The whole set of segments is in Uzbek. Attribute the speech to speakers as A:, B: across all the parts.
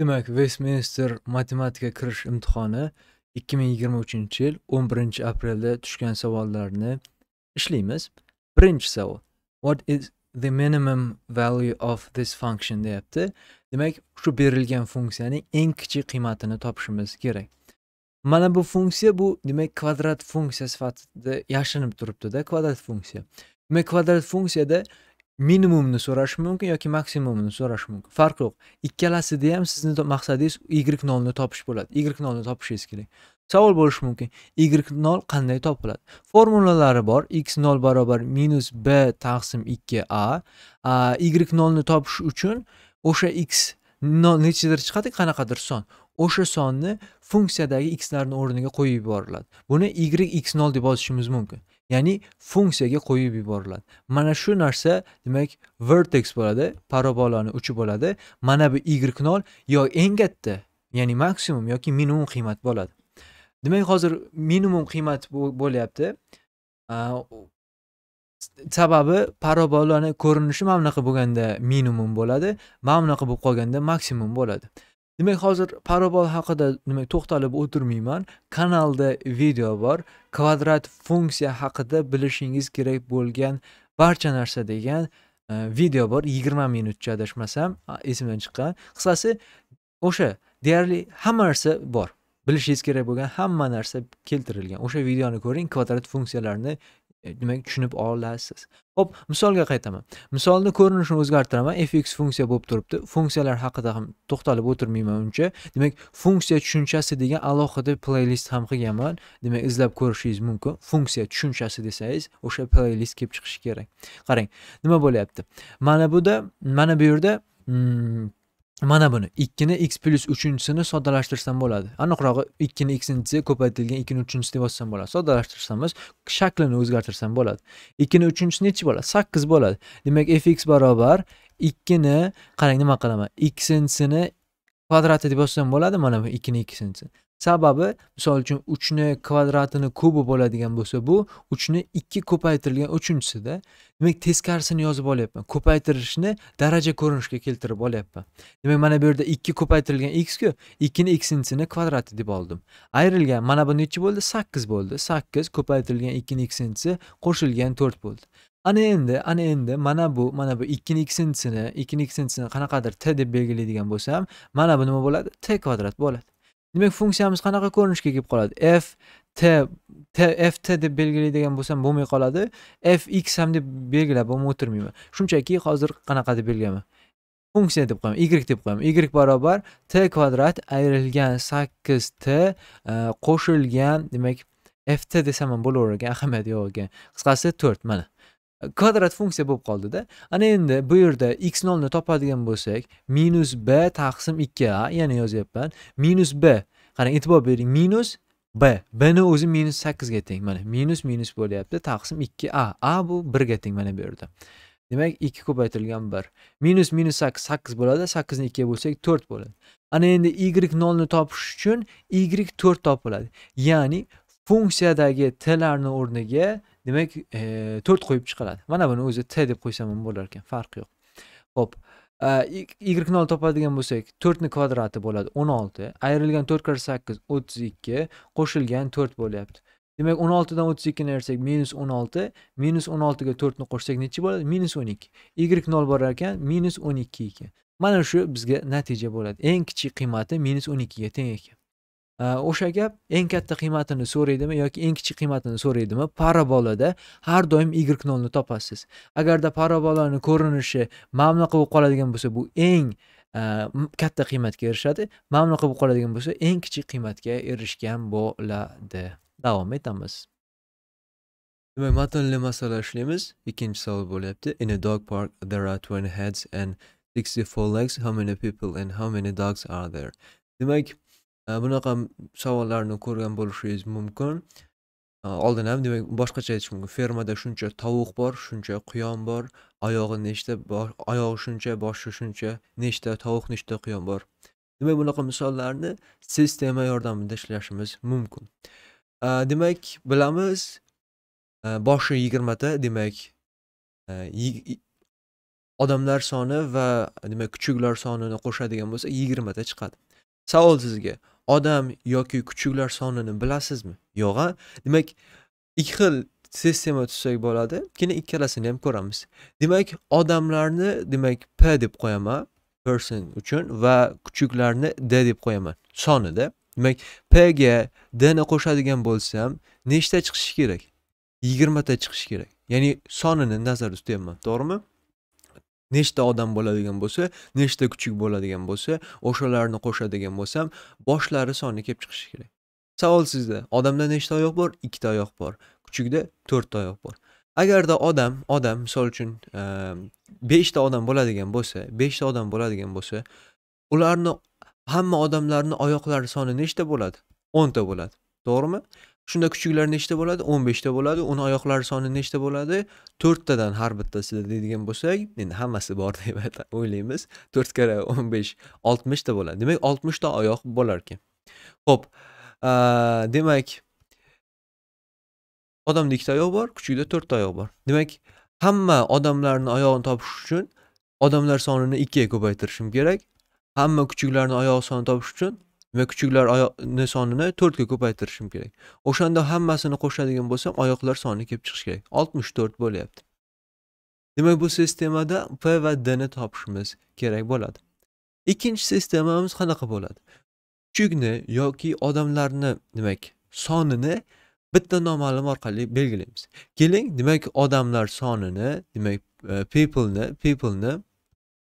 A: Demak, vestminster matematika kirish imtihoni 2023 yil 11 aprelda tushgan savollarni ishlaymiz. Birinchi savol. What is the minimum value of this function deyapti. Demak, shu berilgan funksiyaning eng kichik qiymatini topishimiz kerak. Mana bu funksiya bu demak kvadrat funksiya sifatida yashinib turibdi-da, kvadrat funksiya. Demak, kvadrat funksiyada minimumni so'rash mumkin yoki maksimumni so'rash mumkin farqi yo'q ikkalasida ham sizni maqsadingiz y nolni topish bo'ladi y nolni topishingiz kerak savol bo'lishi mumkin y nol qanday topiladi formulalari bor x nol barobar minus b taqsim ikki a y nolni topish uchun o'sha x nol nechidir chiqadi qanaqadir son o'sha sonni funksiyadagi xlarni o'rniga qo'yib yuboriladi buni y x nol deb yozishimiz mumkin ya'ni funksiyaga qo'yib yuboriladi mana shu narsa demak vertex bo'ladi parabolani uchi bo'ladi mana bu y nol yo eng katta ya'ni maksimum yoki minimum qiymat bo'ladi demak hozir minimum qiymat bo'lyapti sababi parabolani ko'rinishi mana bunaqa bo'lganda minimum bo'ladi mana bunaqa bo'lib qolganda maksimum bo'ladi demak hozir parabol haqida demak to'xtalib o'tirmayman kanalda video bor kvadrat funksiya haqida bilishingiz kerak bo'lgan barcha narsa degan e, video bor yigirma minutcha adashmasam esimdan chiqqan qisqasi o'sha deyarli hamma narsa bor bilishingiz kerak bo'lgan hamma narsa keltirilgan o'sha videoni ko'ring kvadrat funksiyalarini E, demak tushunib olasiz ho'p misolga qaytaman misolni ko'rinishini o'zgartiraman fx funksiya bo'lib turibdi funksiyalar haqida ham to'xtalib o'tirmayman uncha demak funksiya tushunchasi degan alohida playlist ham qilganman demak izlab ko'rishingiz mumkin funksiya tushunchasi desangiz o'sha playlist kelib chiqishi kerak qarang nima bo'lyapti mana buda mana bu yerda mm, mana buni ikkini x plyus uchinchisini soddalashtirsam bo'ladi aniqrog'i ikkini ikkinchisi ko'paytirilgan ikkini uchinchisi deb yozsam bo'ladi soddalashtirsamiz shaklini o'zgartirsam bo'ladi ikkini uchinchisi nechi bo'ladi sakkiz bo'ladi demak fx barobar ikkini qarang nima qilaman ikkinchisini kvadrati deb yozsam bo'ladi mana bu ikkini ikkinchisi sababi misol uchun uchni kvadratini kubi bo'ladigan bo'lsa bu uchni ikki ko'paytirilgan uchinchisida demak teskarisini yozib olyapman ko'paytirishni daraja ko'rinishga keltirib olyapman demak mana bu yerda ikki ko'paytirilgan xku ikkini ikkinchisini kvadrati deb oldim ayrilgan mana bu nechi bo'ldi sakkiz bo'ldi sakkiz ko'paytirilgan ikkini ikkinchisi qo'shilgan to'rt bo'ldi ana endi ana endi mana bu mana bu ikkini ikkinchisini ikkini ikkinchisini qanaqadir t deb belgilaydigan bo'lsam mana bu nima bo'ladi t kvadrat bo'ladi demak funksiyamiz qanaqa ko'rinishga kelib qoladi f t t f t deb belgilaydigan bo'lsam bo'lmay qoladi f x ham deb belgilab ham o'tirmayman shunchaki hozir qanaqa deb belgilayman funksiya deb qo'yaman y deb qo'yaman y barobar t kvadrat ayrilgan sakkiz t e, qo'shilgan demak ft desam ham bo'laverar ekan ahamiyati yo'q ekan qisqasi to'rt mana kvadrat funksiya bo'lib qoldida ana endi bu yerda x nolni topadigan bo'lsak minus b taqsim ikki a yana yozyapman minus b qarang e'tibor bering minus b bni o'zi minus sakkizga teng mana minus minus bo'lyapti taqsim ikki a a bu birga teng mana bu yerda demak ikki ko'paytirilgan bir minus minus sakkiz sakkiz bo'ladi sakkizni ikkiga bo'lsak to'rt bo'ladi ana endi y nolni topish uchun y to'rt topiladi ya'ni funksiyadagi tlarni o'rniga demak e, to'rt qo'yib chiqiladi mana buni o'zi t deb qo'ysam ham bo'lar ekan farqi yo'q ho'p e, y nol topadigan bo'lsak to'rtni kvadrati bo'ladi o'n olti ayrilgan to'rt qirq sakkiz o'ttiz ikki qo'shilgan to'rt bo'lyapti demak o'n oltidan o'ttiz ikkini ayirsak minus o'n olti minus o'n oltiga to'rtni qo'shsak nechi bo'ladi minus o'n ikki y nol borar ekan minus o'n ikki ekan mana shu bizga natija bo'ladi eng kichik qiymati minus o'n ikkiga teng ekan o'sha gap eng katta qiymatini so'raydimi yoki eng kichik qiymatini so'raydimi parabolada har doim y nolni topasiz agarda parabolani ko'rinishi mamnun qilib qoladigan bo'lsa bu eng e, katta qiymatga erishadi mamnun qilib qoladigan bo'lsa eng kichik qiymatga erishgan bo'ladi davom etamiz demak matnli masala ishlaymiz ikkinchi savol bo'lyapti in a dog park there are twenty heads and sixty four legs how many people and how many dogs are there demak bunaqa savollarni ko'rgan bo'lishingiz mumkin oldin ham demak boshqacha aytish mumkin fermada shuncha tovuq bor shuncha quyon bor oyog'i nechta oyog'i shuncha boshi shuncha nechta tovuq nechta quyon bor demak bunaqa misollarni sistema yordamida ishlashimiz mumkin demak bilamiz boshi yigirmata demak odamlar soni va demak kuchuklar sonini qo'shadigan bo'lsa yigirmata chiqadi savol sizga odam yoki kuchuklar sonini bilasizmi yo'q a demak ikki xil sistema tutsak bo'ladi keyin ikkalasini ham ko'ramiz demak odamlarni demak p deb qo'yaman person uchun va kuchuklarni d deb qo'yaman sonida demak p ga d ni qo'shadigan bo'lsam nechta chiqishi kerak yigirmata chiqishi kerak ya'ni sonini nazarda tutyapman to'g'rimi nechta odam bo'ladigan bo'lsa nechta kuchuk bo'ladigan bo'lsa o'shalarni qo'shadigan bo'lsam boshlari soni kelib chiqishi kerak savol sizda odamda nechta oyoq bor ikkita oyoq bor kuchukda to'rtta oyoq bor agarda odam odam misol uchun ehm, beshta odam bo'ladigan bo'lsa beshta odam bo'ladigan bo'lsa ularni hamma odamlarni oyoqlari soni nechta bo'ladi o'nta bo'ladi to'g'rimi shunda kuchuklar nechta bo'ladi o'n beshta bo'ladi uni oyoqlari soni nechta bo'ladi to'rttadan har bittasida deydigan bo'lsak endi hammasi bor deb o'ylaymiz to'rt karra o'n besh oltmishta bo'ladi demak oltmishta oyoq bo'lar ekan ho'p demak odamda ikkita oyoq bor kuchukda to'rtta oyoq bor demak hamma odamlarni oyog'ini topish uchun odamlar sonini ikkiga ko'paytirishim kerak hamma kuchuklarni oyoq sonini topish uchun va kuchuklar oyoqni sonini to'rtga ko'paytirishim kerak o'shanda hammasini qo'shadigan bo'lsam oyoqlar soni kelib chiqishi kerak oltmish to'rt bo'lyapti demak bu sistemada p va dni topishimiz kerak bo'ladi ikkinchi sistemamiz qanaqa bo'ladi kuchukni yoki odamlarni demak sonini bitta noma'lum orqali belgilaymiz keling demak odamlar sonini demak e, peopleni peopleni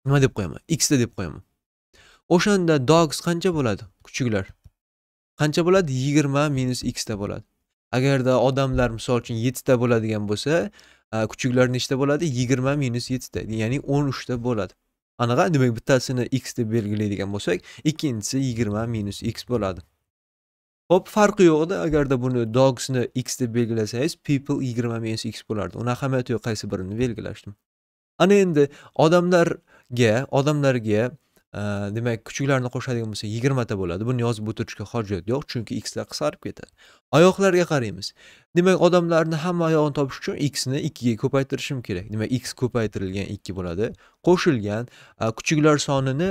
A: nima deb qo'yaman xta deb qo'yaman o'shanda dogs qancha bo'ladi kuchuklar qancha bo'ladi yigirma minus ikkita bo'ladi agarda odamlar misol uchun yettita bo'ladigan bo'lsa kuchuklar nechta bo'ladi yigirma minus yettita ya'ni o'n uchta bo'ladi anaqa demak bittasini x deb belgilaydigan bo'lsak ikkinchisi yigirma minus x bo'ladi ho'p farqi yo'qda agarda buni dogsni x deb belgilasangiz people yigirma minus x bo'lardi uni ahamiyati yo'q qaysi birini belgilashdim ana endi odamlarga odamlarga Э, demak kuchuklarni qo'shadigan bo'lsak yigirmata bo'ladi buni yozib o'tirishga hojat yo'q chunki xlar qisqarib ketadi oyoqlarga qaraymiz demak odamlarni hamma oyog'ini topish uchun xni ikkiga ko'paytirishim kerak demak x ko'paytirilgan ikki bo'ladi qo'shilgan e, kuchuklar sonini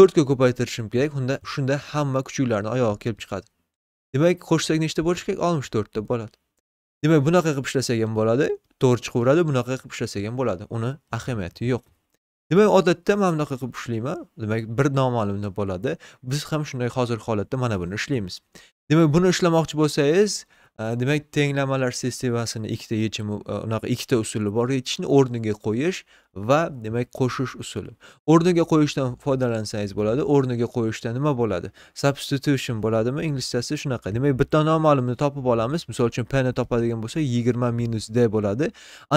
A: to'rtga ko'paytirishim kerak unda shunda hamma kuchuklarni oyog'i kelib chiqadi demak qo'shsak nechta bo'lishi kerak oltmish to'rtta bo'ladi demak bunaqa qilib ishlasak ham bo'ladi to'g'ri chiqaveradi bunaqa qilib ishlasak ham bo'ladi uni ahamiyati yo'q demak odatda mana bunaqa qilib ushlayman demak bir noma'lumda bo'ladi biz ham shunday hozirgi holatda mana buni ishlaymiz demak buni ishlamoqchi bo'lsangiz e, demak tenglamalar sistemasini ikkita yechimi e, unaqa ikkita usuli bor yechishni o'rniga qo'yish va demak qo'shish usuli o'rniga qo'yishdan foydalansangiz bo'ladi o'rniga qo'yishda nima bo'ladi substitution bo'ladimi inglizchasi shunaqa demak bitta noma'lumni topib olamiz misol uchun p ni topadigan bo'lsa yigirma minus d bo'ladi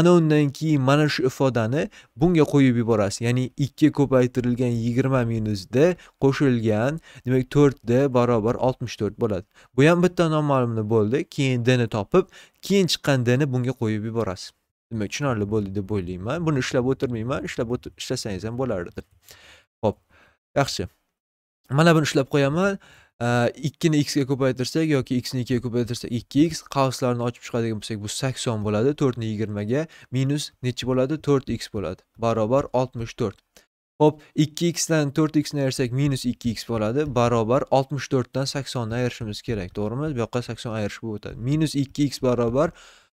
A: ana undan keyin mana shu ifodani bunga qo'yib yuborasiz ya'ni ikki ko'paytirilgan yigirma minus d qo'shilgan demak to'rt d barobar oltmish to'rt bo'ladi bu ham bitta noma'lumni bo'ldi keyin d ni topib keyin chiqqan d ni bunga qo'yib yuborasiz nima tushunarli bo'ldi deb o'ylayman buni ishlab o'tirmayman ishlab ishlasangiz ham bo'lardi ho'p yaxshi mana buni ishlab qo'yaman e, ikkini xga ko'paytirsak yoki xni ikkiga ko'paytirsak ikki x qavslarni ochib chiqadigan bo'lsak bu sakson bo'ladi to'rtni yigirmaga minus nechi bo'ladi to'rt x bo'ladi barobar oltmish to'rt Hop ikki xdan 4x ni ayirsak minus 2x bo'ladi barobar 64 dan 80 ayirishimiz kerak to'g'rimi bu yoqqa 80 ayirish bo'lib o'tadi minus 2x barobar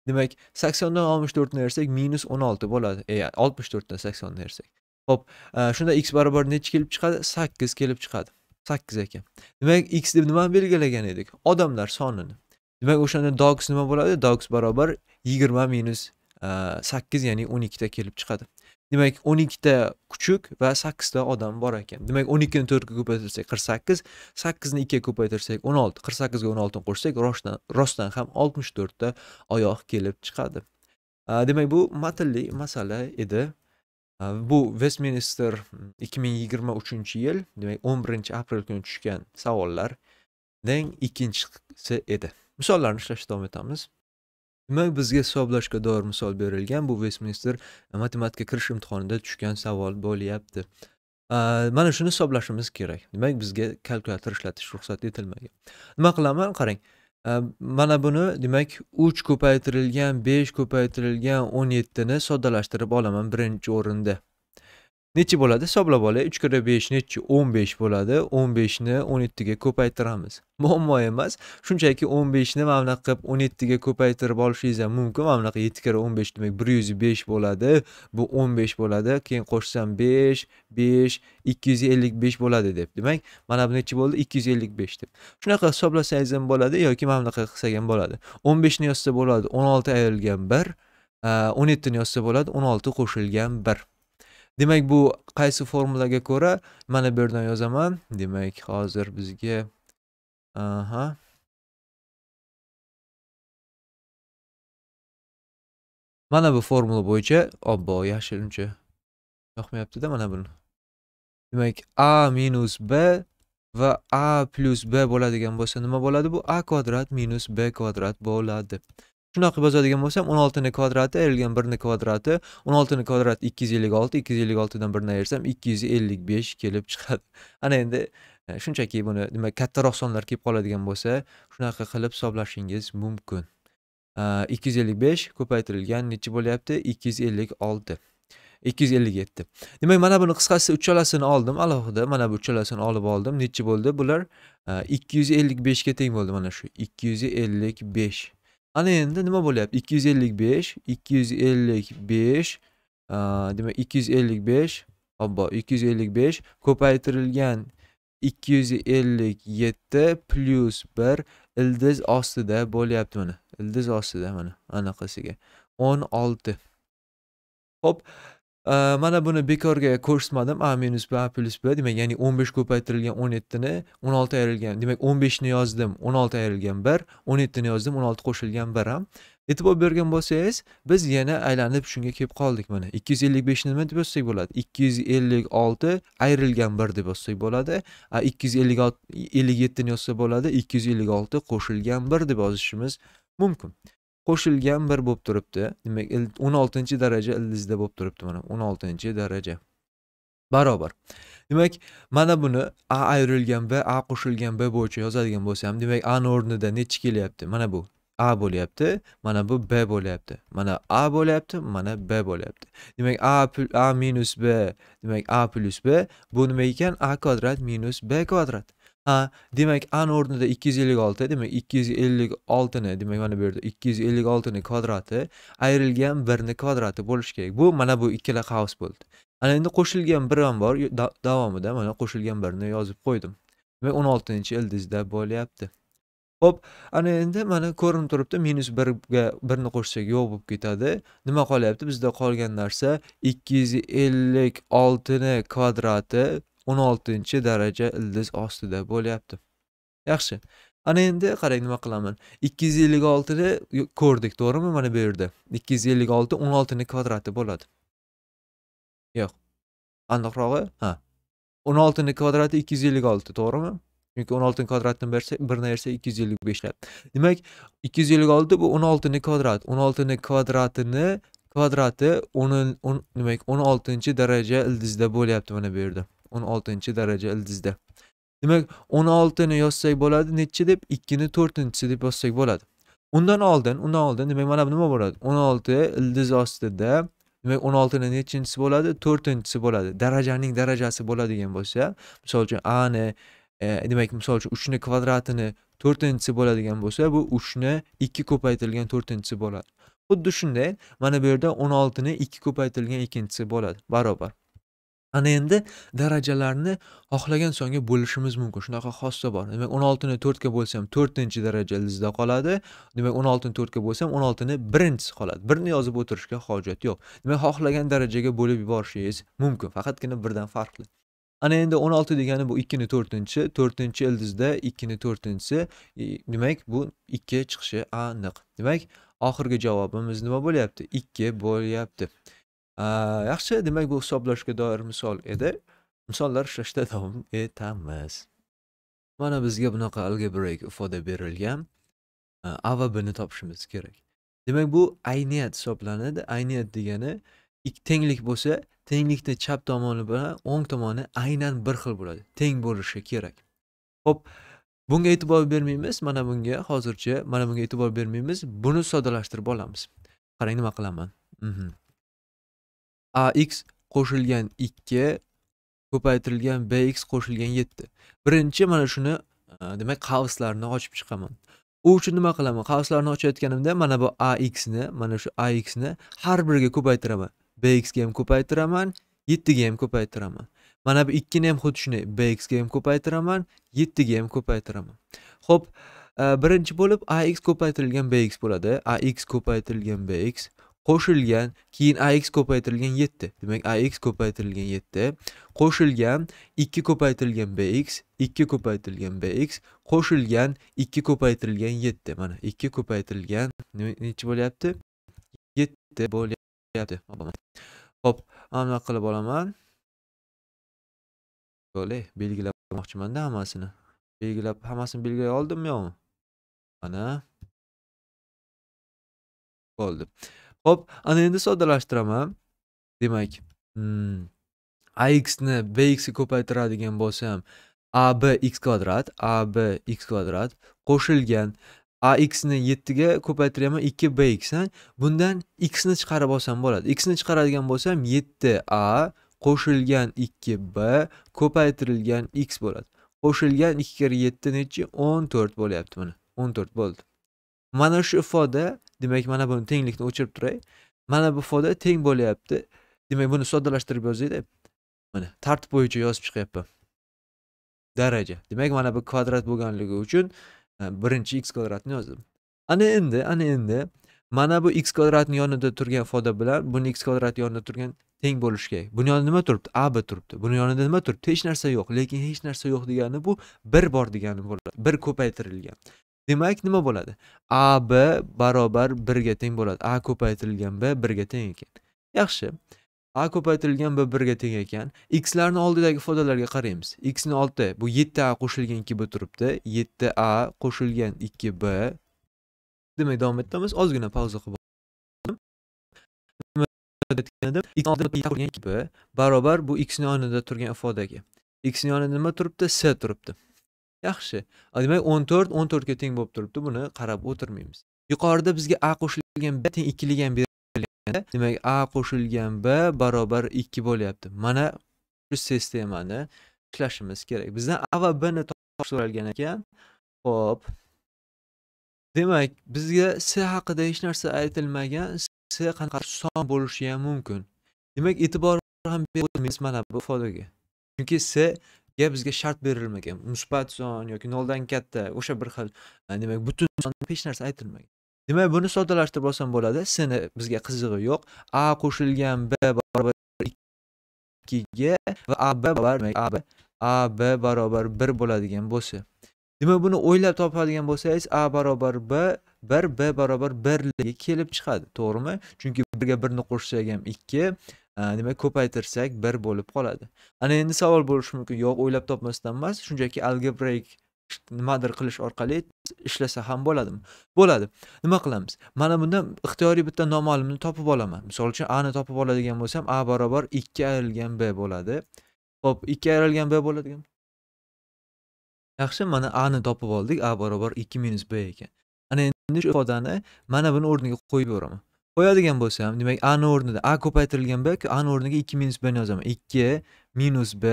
A: demak saksondan oltmish to'rtni bersak minus o'n olti bo'ladi e oltmish to'rtdan saksonni bersak ho'p e, shunda x barobar nechi kelib chiqadi sakkiz kelib chiqadi sakkiz ekan demak x deb nimani belgilagan edik odamlar sonini demak o'shanda dogs nima bo'ladi dogs barobar yigirma minus e, sakkiz ya'ni o'n ikkita kelib chiqadi demak o'n ikkita kuchuk va sakkizta odam bor ekan demak o'n ikkini to'rtga ko'paytirsak qirq sakkiz sakkizni ikkiga ko'paytirsak o'n olti qirq sakkizga o'n oltini qo'shsak rostdan rostdan ham oltmish to'rtta oyoq kelib chiqadi demak bu matnli masala edi bu vestminster hmm, ikki ming yigirma uchinchi yil demak o'n birinchi aprel kuni tushgan savollarning ikkinchisi edi misollarni ishlashda davom etamiz Demak, bizga hisoblashga doir misol berilgan bu Westminster e, matematika kirish imtihonida tushgan savol bo'lyapti. Mana shuni hisoblashimiz kerak. Demak, bizga kalkulyator ishlatish ruxsat etilmagan. Nima qilaman? Qarang. E, mana buni, demak, 3 ko'paytirilgan, 5 ko'paytirilgan 17 ni soddalashtirib olaman birinchi o'rinda. Nechi bo'ladi? Hisoblab olay. 3 kira 5 nechi? 15 bo'ladi. 15 ni 17 ga ko'paytiramiz. Muammo emas. Shunchaki 15 ni mana qilib 17 ga ko'paytirib olishingiz ham mumkin. Mana qilib 7 kira 15 demak 105 bo'ladi. Bu 15 bo'ladi. Keyin qo'shsam 5, 5, 255 bo'ladi deb. Demak, mana bu nechi bo'ldi? 255 deb. Shunaqa hisoblasangiz ham bo'ladi yoki mana qilib qilsak ham bo'ladi. 15 ni yozsa bo'ladi 16 ayrilgan 1, 17 ni yozsa bo'ladi 16 qo'shilgan 1. demak bu qaysi formulaga ko'ra mana bu yerdan yozaman demak hozir bizga aha mana bu formula bo'yicha obbo yaxshi uncha yoqmayaptida mana buni demak a minus b va a plyus b bo'ladigan bo'lsa nima bo'ladi bu a kvadrat minus b kvadrat bo'ladi shunaqa yozadigan bo'lsam o'n oltini kvadrati ayrilgan birni kvadrati o'n oltini kvadrati ikki yuz ellik olti ikki yuz ellik oltidan birini ayirsam ikki yuz ellik besh kelib chiqadi ana endi e, shunchaki buni nima kattaroq sonlar kelib qoladigan bo'lsa shunaqa qilib hisoblashingiz mumkin e, ikki yuz ellik besh ko'paytirilgan nechi bo'lyapti ikki yuz ellik olti ikki yuz ellik yetti demak mana buni qisqasi uchalasini oldim alohida mana bu uchalasini olib oldim nechi bo'ldi bular e, ikki yuz ellik beshga teng bo'ldi mana shu ikki yuz ellik besh ana endi nima bo'lyapti ikki yuz ellik besh ikki yuz ellik besh demak ikki yuz ellik besh obbo ikki yuz ellik besh ko'paytirilgan ikki yuz ellik yetti plyus bir ildiz ostida bo'lyapti mana ildiz ostida mana anaqasiga o'n olti ho'p mana buni bekorga ko'rsatmadim a minus b a plyus b demak ya'ni o'n besh ko'paytirilgan o'n yettini o'n olti ayrilgan demak o'n beshni yozdim o'n olti ayrilgan bir o'n yettini yozdim o'n olti qo'shilgan bir ham e'tibor bergan bo'lsangiz biz yana aylanib shunga kelib qoldik mana ikki yuz ellik beshni nima deb yozsak bo'ladi ikki yuz ellik olti ayrilgan bir deb yozsak bo'ladi ikki yuz ellik ellik yettini yozsa bo'ladi ikki yuz ellik olti qo'shilgan bir deb yozishimiz mumkin qo'shilgan bir bo'lib turibdi demak o'n oltinchi daraja ildizda bo'lib turibdi mana o'n oltinchi daraja barobar demak mana buni a ayrilgan b a qo'shilgan b bo'yicha yozadigan bo'lsam demak ani o'rnida nechi kelyapti mana bu a bo'lyapti mana bu b bo'lyapti mana a bo'lyapti mana b bo'lyapti demak a a minus b demak a plyus b bu nima ekan a kvadrat minus b kvadrat ha demak ani o'rnida ikki yuz ellik olti demak ikki yuz ellik oltini demak mana bu yerda ikki yuz ellik oltini kvadrati ayrilgan birni kvadrati bo'lishi kerak bu mana bu ikkala qaus bo'ldi ana endi qo'shilgan bir ham bor davomida mana qo'shilgan birni yozib qo'ydim demak o'n oltinchi ildizda bo'lyapti ho'p ana endi mana ko'rinib turibdi minus birga birni qo'shsak yo'q bo'lib ketadi nima qolyapti bizda qolgan narsa ikki yuz ellik oltini kvadrati 16 daraja ildiz ostida bo'lyapti yaxshi ana endi qarang nima qilaman ikki yuz ellik oltini ko'rdik to'g'rimi mana bu yerda ikki yuz ellik olti o'n oltini kvadrati bo'ladi yo'q aniqrog'i ha o'n oltini kvadrati ikki yuz ellik olti to'g'rimi chunki o'n oltini kvadratini bersak bir narsa ikki yuz ellik beshlar demak ikki yuz ellik olti bu o'n oltini kvadrat o'n oltini kvadratini kvadrati o'n demak o'n oltinchi daraja ildizda bo'lyapti mana bu yerda o'n oltinchi daraja ildizda demak o'n oltini yozsak bo'ladi nechi deb ikkini to'rtinchisi deb yozsak bo'ladi undan oldin undan oldin demak mana bu nima bo'ladi o'n olti ildiz ostida demak o'n oltini nechinchisi bo'ladi to'rtinchisi bo'ladi darajaning darajasi bo'ladigan bo'lsa misol uchun ani e, demak misol uchun uchni kvadratini to'rtinchisi bo'ladigan bo'lsa bu uchni ikki ko'paytirilgan to'rtinchisi bo'ladi xuddi shunday mana bu yerda o'n oltini ikki ko'paytirilgan ikkinchisi bo'ladi barobar ana endi darajalarni xohlagan songa bo'lishimiz mumkin shunaqa xossa bor demak o'n oltini to'rtga bo'lsam to'rtinchi daraja izda qoladi demak o'n oltini to'rtga bo'lsam o'n oltini birinchisi qoladi birni yozib o'tirishga hojat yo'q demak xohlagan darajaga bo'lib yuborishingiz mumkin faqatgina birdan farqli ana endi o'n olti degani bu ikkini to'rtinchi to'rtinchi ildizda ikkini to'rtinchisi demak bu ikki chiqishi aniq demak oxirgi javobimiz nima bo'lyapti ikki bo'lyapti yaxshi demak bu hisoblashga doir misol edi misollar ishlashda davom etamiz mana bizga bunaqa algebraik ifoda berilgan e, a va bni topishimiz kerak demak bu ayniyat hisoblanadi ayniyat degani ikki tenglik bo'lsa tenglikni chap tomoni bilan o'ng tomoni aynan bir xil bo'ladi teng bo'lishi kerak ho'p bunga e'tibor bermaymiz mana bunga hozircha mana bunga e'tibor bermaymiz buni soddalashtirib olamiz qarang nima qilaman mhm. ax qo'shilgan 2 ko'paytirilgan bx qo'shilgan 7. Birinchi mana shuni e, demak qavslarni ochib chiqaman. U uchun nima qilaman? Qavslarni ochayotganimda mana bu ax ni, mana shu ax ni har biriga ko'paytiraman. bx ga ham ko'paytiraman, 7 ga ham ko'paytiraman. Mana bu 2 ni ham xuddi shunday bx ga ham ko'paytiraman, 7 ga ham ko'paytiraman. Xo'p, e, birinchi bo'lib ax ko'paytirilgan bx bo'ladi. ax ko'paytirilgan bx qo'shilgan keyin ax ko'paytirilgan 7 demak ax ko'paytirilgan 7 qo'shilgan 2 ko'paytirilgan bx 2 ko'paytirilgan bx qo'shilgan 2 ko'paytirilgan 7 mana 2 ko'paytirilgan necha bo'lyapti 7 bo'lyapti hop mana qilib olaman bo'lay belgilamoqchimanda hammasini belgilab hammasini belgilay oldimmi yo'qmi mana bo'ldi Hop, ana endi soddalashtiraman. Demak, hmm, ax ni bx ga ko'paytiradigan bo'lsam, ab x kvadrat, ab x kvadrat qo'shilgan ax ni 7 ga ko'paytiryapman 2bx ni. bundan x ni chiqarib olsam bo'ladi x ni chiqaradigan bo'lsam 7a qo'shilgan 2b ko'paytirilgan x bo'ladi qo'shilgan 2 kira 7 nechi 14 bo'lyapti mana 14 bo'ldi mana shu ifoda demak mana buni tenglikni o'chirib turay mana bu foyda teng bo'lyapti demak buni soddalashtirib yozaylik mana tartib bo'yicha yozib chiqyapman daraja demak mana bu kvadrat bo'lganligi uchun e, birinchi x kvadratni yozdim ana endi ana endi mana bu x kvadratni yonida turgan foyda bilan buni x kvadrat yonida turgan teng bo'lishi kerak buni yonida nima turibdi ab turibdi buni yonida nima turibdi hech narsa yo'q lekin hech narsa yo'q degani bu bir bor degani bo'ladi bir ko'paytirilgan demak nima bo'ladi a b barobar birga teng bo'ladi a ko'paytirilgan b birga teng ekan yaxshi a ko'paytirilgan b birga teng ekan x larni oldidagi ifodalarga qaraymiz x ni olti bu yetti a qo'shilgan ikki b turibdi yetti a qo'shilgan ikki b demak davom etamiz ozgina pauza qilib b barobar bu x ni yonida turgan ifodaga x ni yonida nima turibdi s turibdi yaxshi demak o'n to'rt o'n to'rtga teng bo'lib turibdi buni qarab o'tirmaymiz yuqorida bizga a qo'shilgan b teng ham berilgan demak a qo'shilgan b barobar ikki bo'lyapti mana shu sistemani ishlashimiz kerak bizdan a va bni topish so'ralgan ekan ho'p demak bizga s haqida hech narsa aytilmagan s qanaqa son bo'lishi ham mumkin demak e'tibor ham bermaymiz mana bu ifodaga chunki s ya bizga shart berilmagan musbat son yoki noldan katta o'sha bir xil demak butun hech narsa aytilmagan demak buni soddalashtirib olsam bo'ladi sini bizga qizig'i yo'q a qo'shilgan b barobar ikkiga va a b barobar a b a b barobar bir bo'ladigan bo'lsa demak buni o'ylab topadigan bo'lsangiz a barobar b bir b barobar birligi kelib chiqadi to'g'rimi chunki birga birni qo'shsak ham ikki demak ko'paytirsak bir bo'lib qoladi ana endi savol bo'lishi mumkin yo'q o'ylab topmasdan emas shunchaki algebraik nimadir qilish orqali ishlasa ham bo'ladimi bo'ladi nima qilamiz mana bundan ixtiyoriy bitta noma'lumni topib olaman misol uchun a ni topib oladigan bo'lsam a barobar ikki ayrilgan b bo'ladi ho'p ikki ayrilgan b bo'ladigan yaxshi mana a ni topib oldik a barobar ikki minus b ekan ana endi shu ifodani mana buni o'rniga qo'yib yuboraman qo'yadigan bo'lsam demak a ni o'rnida a ko'paytirilgan b a ni o'rniga ikki minus b yozaman ikki minus b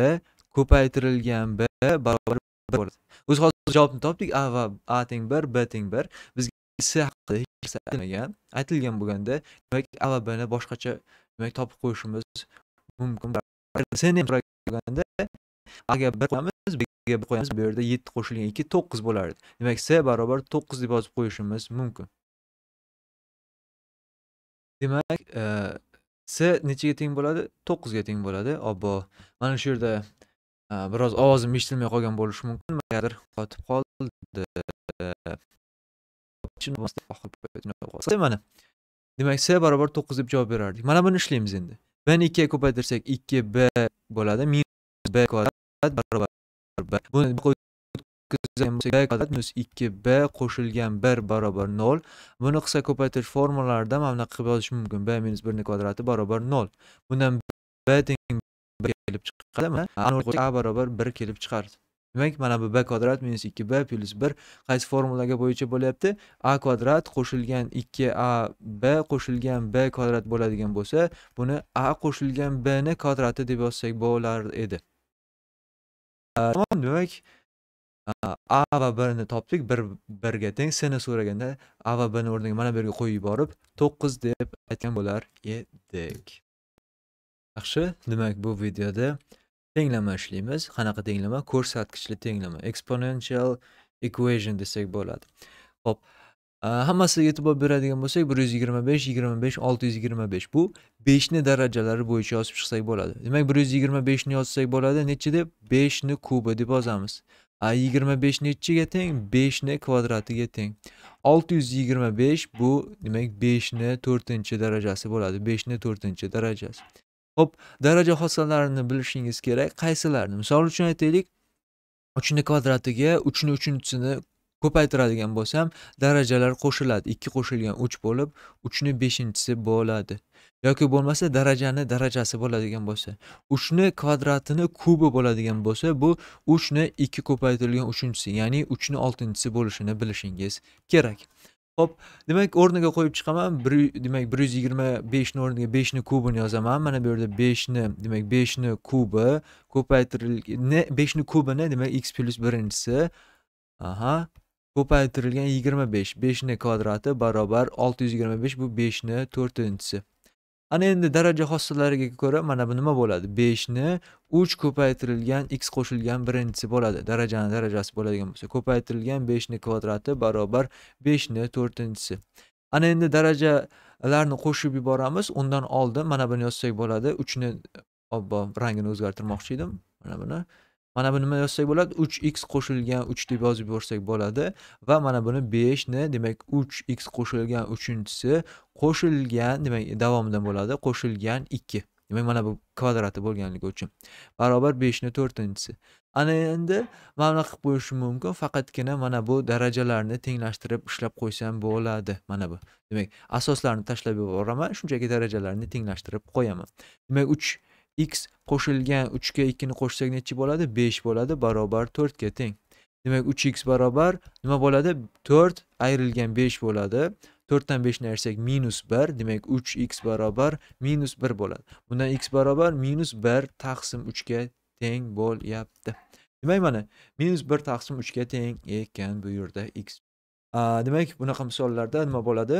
A: ko'paytirilgan b barobar bir bo'ladi o'zi hozir javobni topdik a va a teng bir b teng bir bizga s haqida hech narsa aytilmagan aytilgan bo'lganda demak a va bni boshqacha demak topib qo'yishimiz mumkin seni so'raganda agar bir qo'yamiz bga bir qo'yamiz bu yerda yetti qo'shilgan ikki to'qqiz bo'lardi demak s barobar to'qqiz deb yozib qo'yishimiz mumkin Demak, e, S nechaga teng bo'ladi? 9 ga teng bo'ladi. Obbo, mana shu yerda e, biroz ovozim eshitilmay qolgan bo'lishi mumkin. Nimagadir qotib qoldi. Mana. Demak, S barobar 9 deb javob berardik. Mana buni ishlaymiz endi. b ni 2 ga ko'paytirsak, 2b bo'ladi. -b kvadrat barobar b. Buni minus ikki b qo'shilgan bir barobar nol buni qisqa ko'paytirish formulalarida mana bunaqa qilib yozish mumkin b minus birni kvadrati barobar nol bundan b teng kelib chiqadi a barobar bir kelib chiqardi demak mana bu b kvadrat minus ikki b plyus bir qaysi formulaga bo'yicha bo'lyapti a kvadrat qo'shilgan ikki a b qo'shilgan b kvadrat bo'ladigan bo'lsa buni a qo'shilgan b ning kvadrati deb yozsak bo'lar edi demak a va bni topdik bir birga teng sni so'raganda a va bni o'rniga mana bu yerga qo'yib yuborib to'qqiz deb aytgan bo'lar edik yaxshi demak bu videoda tenglama ishlaymiz qanaqa tenglama ko'rsatkichli tenglama exponential equation desak bo'ladi ho'p hammasiga e'tibor beradigan bo'lsak bir yuz yigirma besh yigirma besh olti yuz yigirma besh bu beshni darajalari bo'yicha yozib chiqsak bo'ladi demak bir yuz yigirma beshni yozsak bo'ladi deb beshni kubi deb yozamiz a 25 nechiga teng beshni kvadratiga teng 625 bu demak beshni to'rtinchi darajasi bo'ladi beshni to'rtinchi darajasi ho'p daraja hosilalarini bilishingiz kerak qaysilarni misol uchun aytaylik uchni kvadratiga uchni uchinchisini ko'paytiradigan bo'lsam darajalar qo'shiladi ikki qo'shilgan uch bo'lib uchni beshinchisi bo'ladi yoki bo'lmasa darajani darajasi bo'ladigan bo'lsa uchni kvadratini kubi bo'ladigan bo'lsa bu uchni ikki ko'paytirilgan uchinchisi ya'ni uchni oltinchisi bo'lishini bilishingiz kerak ho'p demak o'rniga qo'yib chiqaman bir demak bir yuz yigirma beshni o'rniga beshni kubini yozaman mana bu yerda beshni demak beshni kubi ko'paytirilgan beshni kubini demak x plyus birinchisi aha ko'paytirilgan yigirma besh beshni kvadrati barobar olti yuz yigirma besh bu beshni to'rtinchisi ana endi daraja xossalariga ko'ra mana bu nima bo'ladi beshni uch ko'paytirilgan x qo'shilgan birinchisi bo'ladi darajani darajasi bo'ladigan bo'lsa ko'paytirilgan beshni kvadrati barobar beshni to'rtinchisi ana endi darajalarni qo'shib yuboramiz undan oldin mana buni yozsak bo'ladi uchni obbo rangini o'zgartirmoqchi edim mana buni mana bu nima yozsak bo'ladi 3x qo'shilgan 3 deb yozib yuborsak bo'ladi va mana buni 5 ni demak 3x qo'shilgan uchinchisi qo'shilgan demak davomidan bo'ladi qo'shilgan 2 demak mana bu kvadrati bo'lganligi uchun barobar 5 ni 4 ana endi mana bunaqa qilib qo'yishim mumkin faqatgina mana bu darajalarni tenglashtirib ishlab qo'ysam bo'ladi mana bu demak asoslarni tashlab yuboraman shunchaki darajalarni tenglashtirib qo'yaman demak 3 x qo'shilgan 3 ga 2 ni qo'shsak nechi bo'ladi 5 bo'ladi barobar 4 ga teng demak 3x barobar nima bo'ladi 4 ayrilgan 5 bo'ladi 4 dan 5 ni ayirsak minus 1 demak 3x barobar minus 1 bo'ladi bundan x barobar minus 1 taqsim 3 ga teng bo'lyapti demak mana minus 1 taqsim 3 ga teng ekan bu yerda x a, demak bunaqa misollarda nima bo'ladi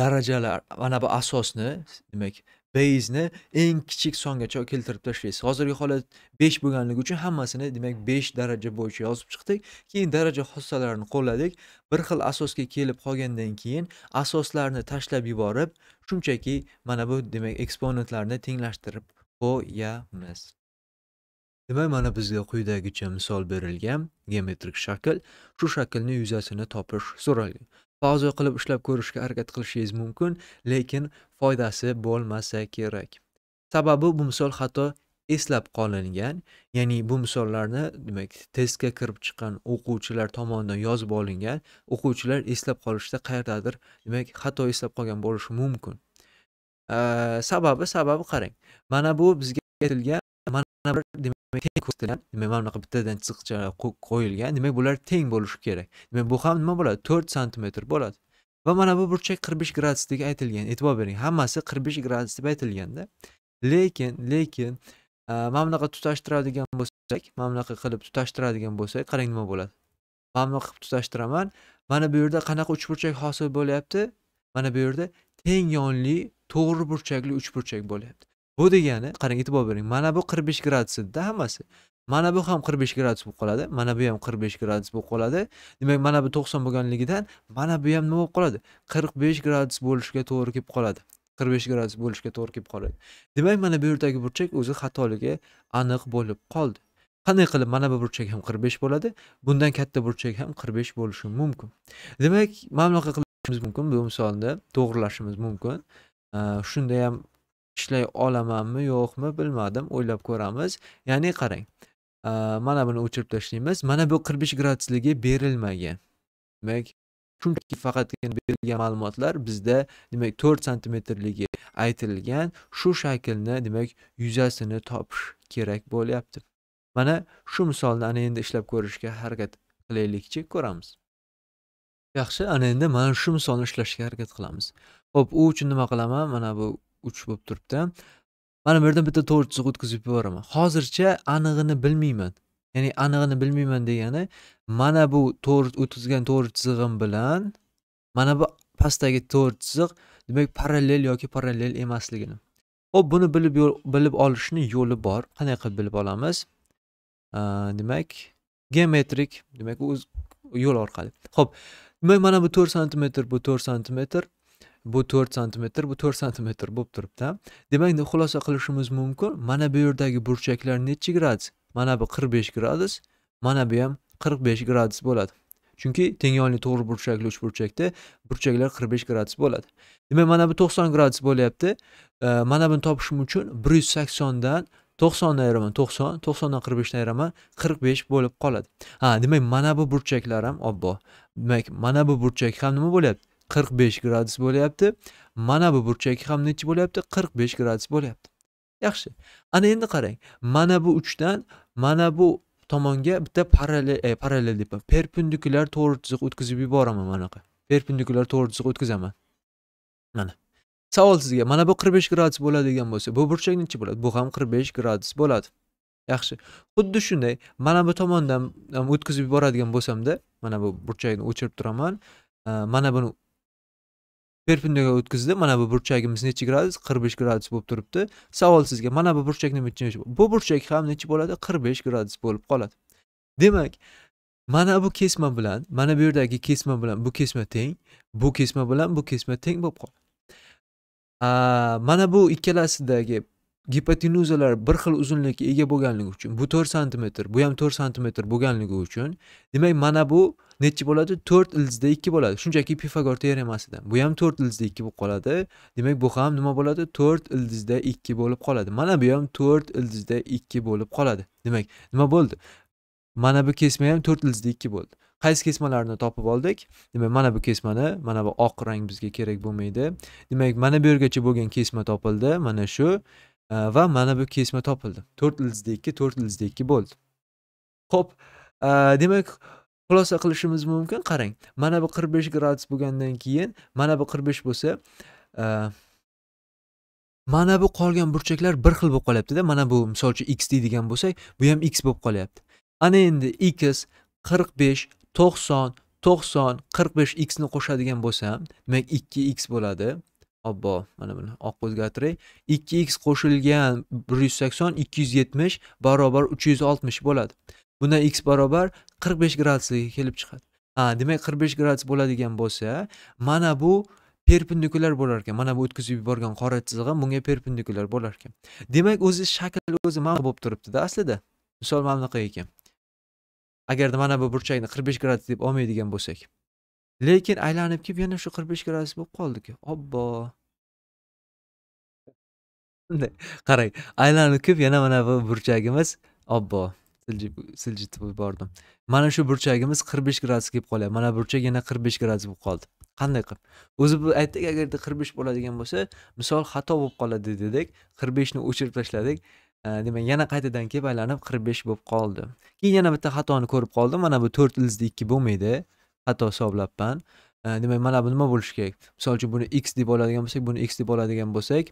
A: darajalar mana bu asosni demak beyzni eng kichik songacha keltirib tashlaysiz hozirgi holat 5 bo'lganligi uchun hammasini demak 5 daraja bo'yicha yozib chiqdik keyin daraja xossalarini qo'lladik bir xil asosga kelib qolgandan keyin asoslarni tashlab yuborib shunchaki mana bu demak eksponentlarni tenglashtirib qo'yamiz demak mana bizga quyidagicha misol berilgan geometrik shakl shu shaklni yuzasini topish so'ralgan pauza qilib ushlab ko'rishga harakat qilishingiz mumkin lekin foydasi bo'lmasa kerak sababi bu misol hatto eslab qolingan ya'ni bu misollarni demak testga kirib chiqqan o'quvchilar tomonidan yozib olingan o'quvchilar eslab qolishda qayerdadir demak xato eslab qolgan bo'lishi mumkin sababi sababi qarang mana bu bizga aytilgan mana bir demak teng ko'rsatilgan demak mana bunaqa bittadan chiziqcha qo'yilgan demak bular teng bo'lishi kerak demak bu ham nima bo'ladi to'rt santimetr bo'ladi va mana bu burchak qirq besh gradus deb aytilgan e'tibor bering hammasi qirq besh gradus deb aytilganda lekin lekin mana bunaqa tutashtiradigan bo'lsak mana bunaqa qilib tutashtiradigan bo'lsak qarang nima bo'ladi mana bunaqa qilib tutashtiraman mana bu yerda qanaqa uchburchak hosil bo'lyapti mana bu yerda teng yonli to'g'ri burchakli uchburchak bo'lyapti bu degani qarang e'tibor bering mana bu qirq besh gradusda hammasi mana bu ham qirq besh gradus bo'lib qoladi mana bu ham qirq besh gradus bo'lib qoladi demak mana bu to'qson bo'lganligidan mana bu ham nima bo'lib qoladi qirq besh gradus bo'lishiga to'g'ri kelib qoladi qirq besh gradus bo'lishiga to'g'ri kelib qoladi demak mana bu yerdagi burchak o'zi xatoligi aniq bo'lib qoldi qanday qilib mana bu burchak ham qirq besh bo'ladi bundan katta burchak ham qirq besh bo'lishi mumkin demak mana bunaqa qilishimiz mumkin bu misolni to'g'irlashimiz mumkin shunda ham ishlay olamanmi yo'qmi bilmadim o'ylab ko'ramiz ya'ni qarang mana buni o'chirib tashlaymiz mana bu qirq besh gradusligi berilmagan demak shunchaki faqatgina berilgan ma'lumotlar bizda demak to'rt santimetrligi aytilgan shu shaklni demak yuzasini topish kerak bo'lyapti mana shu misolni ana endi ishlab ko'rishga harakat qilaylikchi ko'ramiz yaxshi ana endi mana shu misolni ishlashga harakat qilamiz ho'p u uchun nima qilaman mana bu uch bo'lib turibdi mana bu yerdan bitta to'g'ri chiziq o'tkazib yuboraman hozircha anig'ini bilmayman ya'ni anig'ini bilmayman degani mana bu to'g'ri o'tkazgan to'g'ri chizig'im bilan mana bu pastdagi to'g'ri chiziq demak parallel yoki parallel emasligini ho'p buni bilib bilib olishni yo'li bor qanday qilib bilib olamiz demak geometrik demak o'z yo'l orqali ho'p demak mana bu to'rt santimetr bu to'rt santimetr bu to'rt santimetr bu to'rt santimetr bo'lib turibdi demak xulosa qilishimiz mumkin mana bu yerdagi burchaklar nechi gradus mana bu qirq besh gradus mana bu ham qirq besh gradus bo'ladi chunki teng yonli to'g'ri burchakli uchburchakda burchaklar qirq besh gradus bo'ladi demak mana bu to'qson gradus bo'lyapti mana buni topishim uchun bir yuz saksondan to'qsonni ayiraman to'qson to'qsondan qirq beshni ayiraman qirq besh bo'lib qoladi ha demak mana bu burchaklar ham obbo demak mana bu burchak ham nima bo'lyapti qirq besh gradus bo'lyapti mana bu burchak ham nechi bo'lyapti qirq besh gradus bo'lyapti yaxshi ana endi qarang mana bu uchdan mana bu tomonga bitta parallel e, parallel deb perpendikulyar to'g'ri chiziq o'tkazib yuboraman manaqa perpendikulyar to'g'ri chiziq o'tkazaman mana savol sizga mana bu qirq besh gradus bo'ladi degan bo'lsa bu burchak nechi bo'ladi bu ham qirq besh gradus bo'ladi yaxshi xuddi shunday mana bu tomondan e, o'tkazib yuboradigan bo'lsamda mana bu burchakni o'chirib turaman e, mana buni perpendikul o'tkazdi mana bu burchagimiz nechi градус qirq besh gradus bo'lib turibdi savol sizga mana bu burchak nima uchun bu burchak ham nechi bo'ladi qirq градус gradus bo'lib qoladi demak mana bu kesma bilan mana bu yerdagi kesma bilan bu kesma teng bu kesma bilan bu kesma teng bo'lib qoladi mana bu ikkalasidagi gipotenuzalar bir xil uzunlikka ega bo'lganligi uchun bu to'rt santimetr bu ham to'rt santimetr bo'lganligi uchun demak mana bu nechi bo'ladi to'rt ildizda ikki bo'ladi shunchaki pifagor teoremasidan bu ham to'rt ildizda ikki bo'lib qoladi demak bu ham nima bo'ladi to'rt ildizda ikki bo'lib qoladi mana bu ham to'rt ildizda ikki bo'lib qoladi demak nima bo'ldi mana bu kesma ham to'rt ildizda ikki bo'ldi qaysi kesmalarni topib oldik demak mana bu kesmani mana bu oq rang bizga kerak bo'lmaydi demak mana bu yergacha bo'lgan kesma topildi mana shu va mana bu kesma topildi to'rt ikki to'rt ikki bo'ldi ho'p demak xulosa qilishimiz mumkin qarang mana bu qirq besh gradus bo'lgandan keyin mana bu qirq besh bo'lsa mana bu qolgan burchaklar bir xil bo'lib qolyaptida mana bu misol uchun x deydigan bo'lsak bu ham x bo'lib qolyapti ana endi x qirq besh to'qson to'qson qirq besh xni qo'shadigan bo'lsam demak ikki x bo'ladi obbo mana buni oq o'zgartiray ikki x qo'shilgan bir yuz sakson ikki yuz yetmish barobar uch yuz oltmish bo'ladi bundan x barobar qirq besh gradusga kelib chiqadi ha demak qirq besh gradus bo'ladigan bo'lsa mana bu perpendikulyar bo'lar ekan mana bu o'tkazib yuborgan qora chizig'i bunga perpendikulyar bo'lar ekan demak o'zi shakl o'zi mana bo'lib turibdida aslida misol mana bunaqa ekan agarda mana bu burchakni qirq besh gradus deb olmaydigan bo'lsak Lekin aylanib kelib yana shu 45 gradus bo'lib qoldi-ku. Obbo. Bunday qarang, aylanib kelib yana mana bu burchagimiz obbo siljitib yubordim. Mana shu burchagimiz 45 gradus kelib qolyapti. Mana burchak yana 45 gradus bo'lib qoldi. Qanday qilib? O'zi bu aytdik agarda 45 bo'ladigan bo'lsa, misol xato bo'lib qoladi dedik, 45 ni o'chirib tashladik. demak yana qaytadan kelib aylanib 45 bo'lib qoldi. Keyin yana bitta xatoni ko'rib qoldim. Mana bu 4 ildizda 2 bo'lmaydi. xato hisoblabman demak mana bu nima bo'lishi kerak misol uchun buni x deb oladigan bo'lsak buni x deb oladigan bo'lsak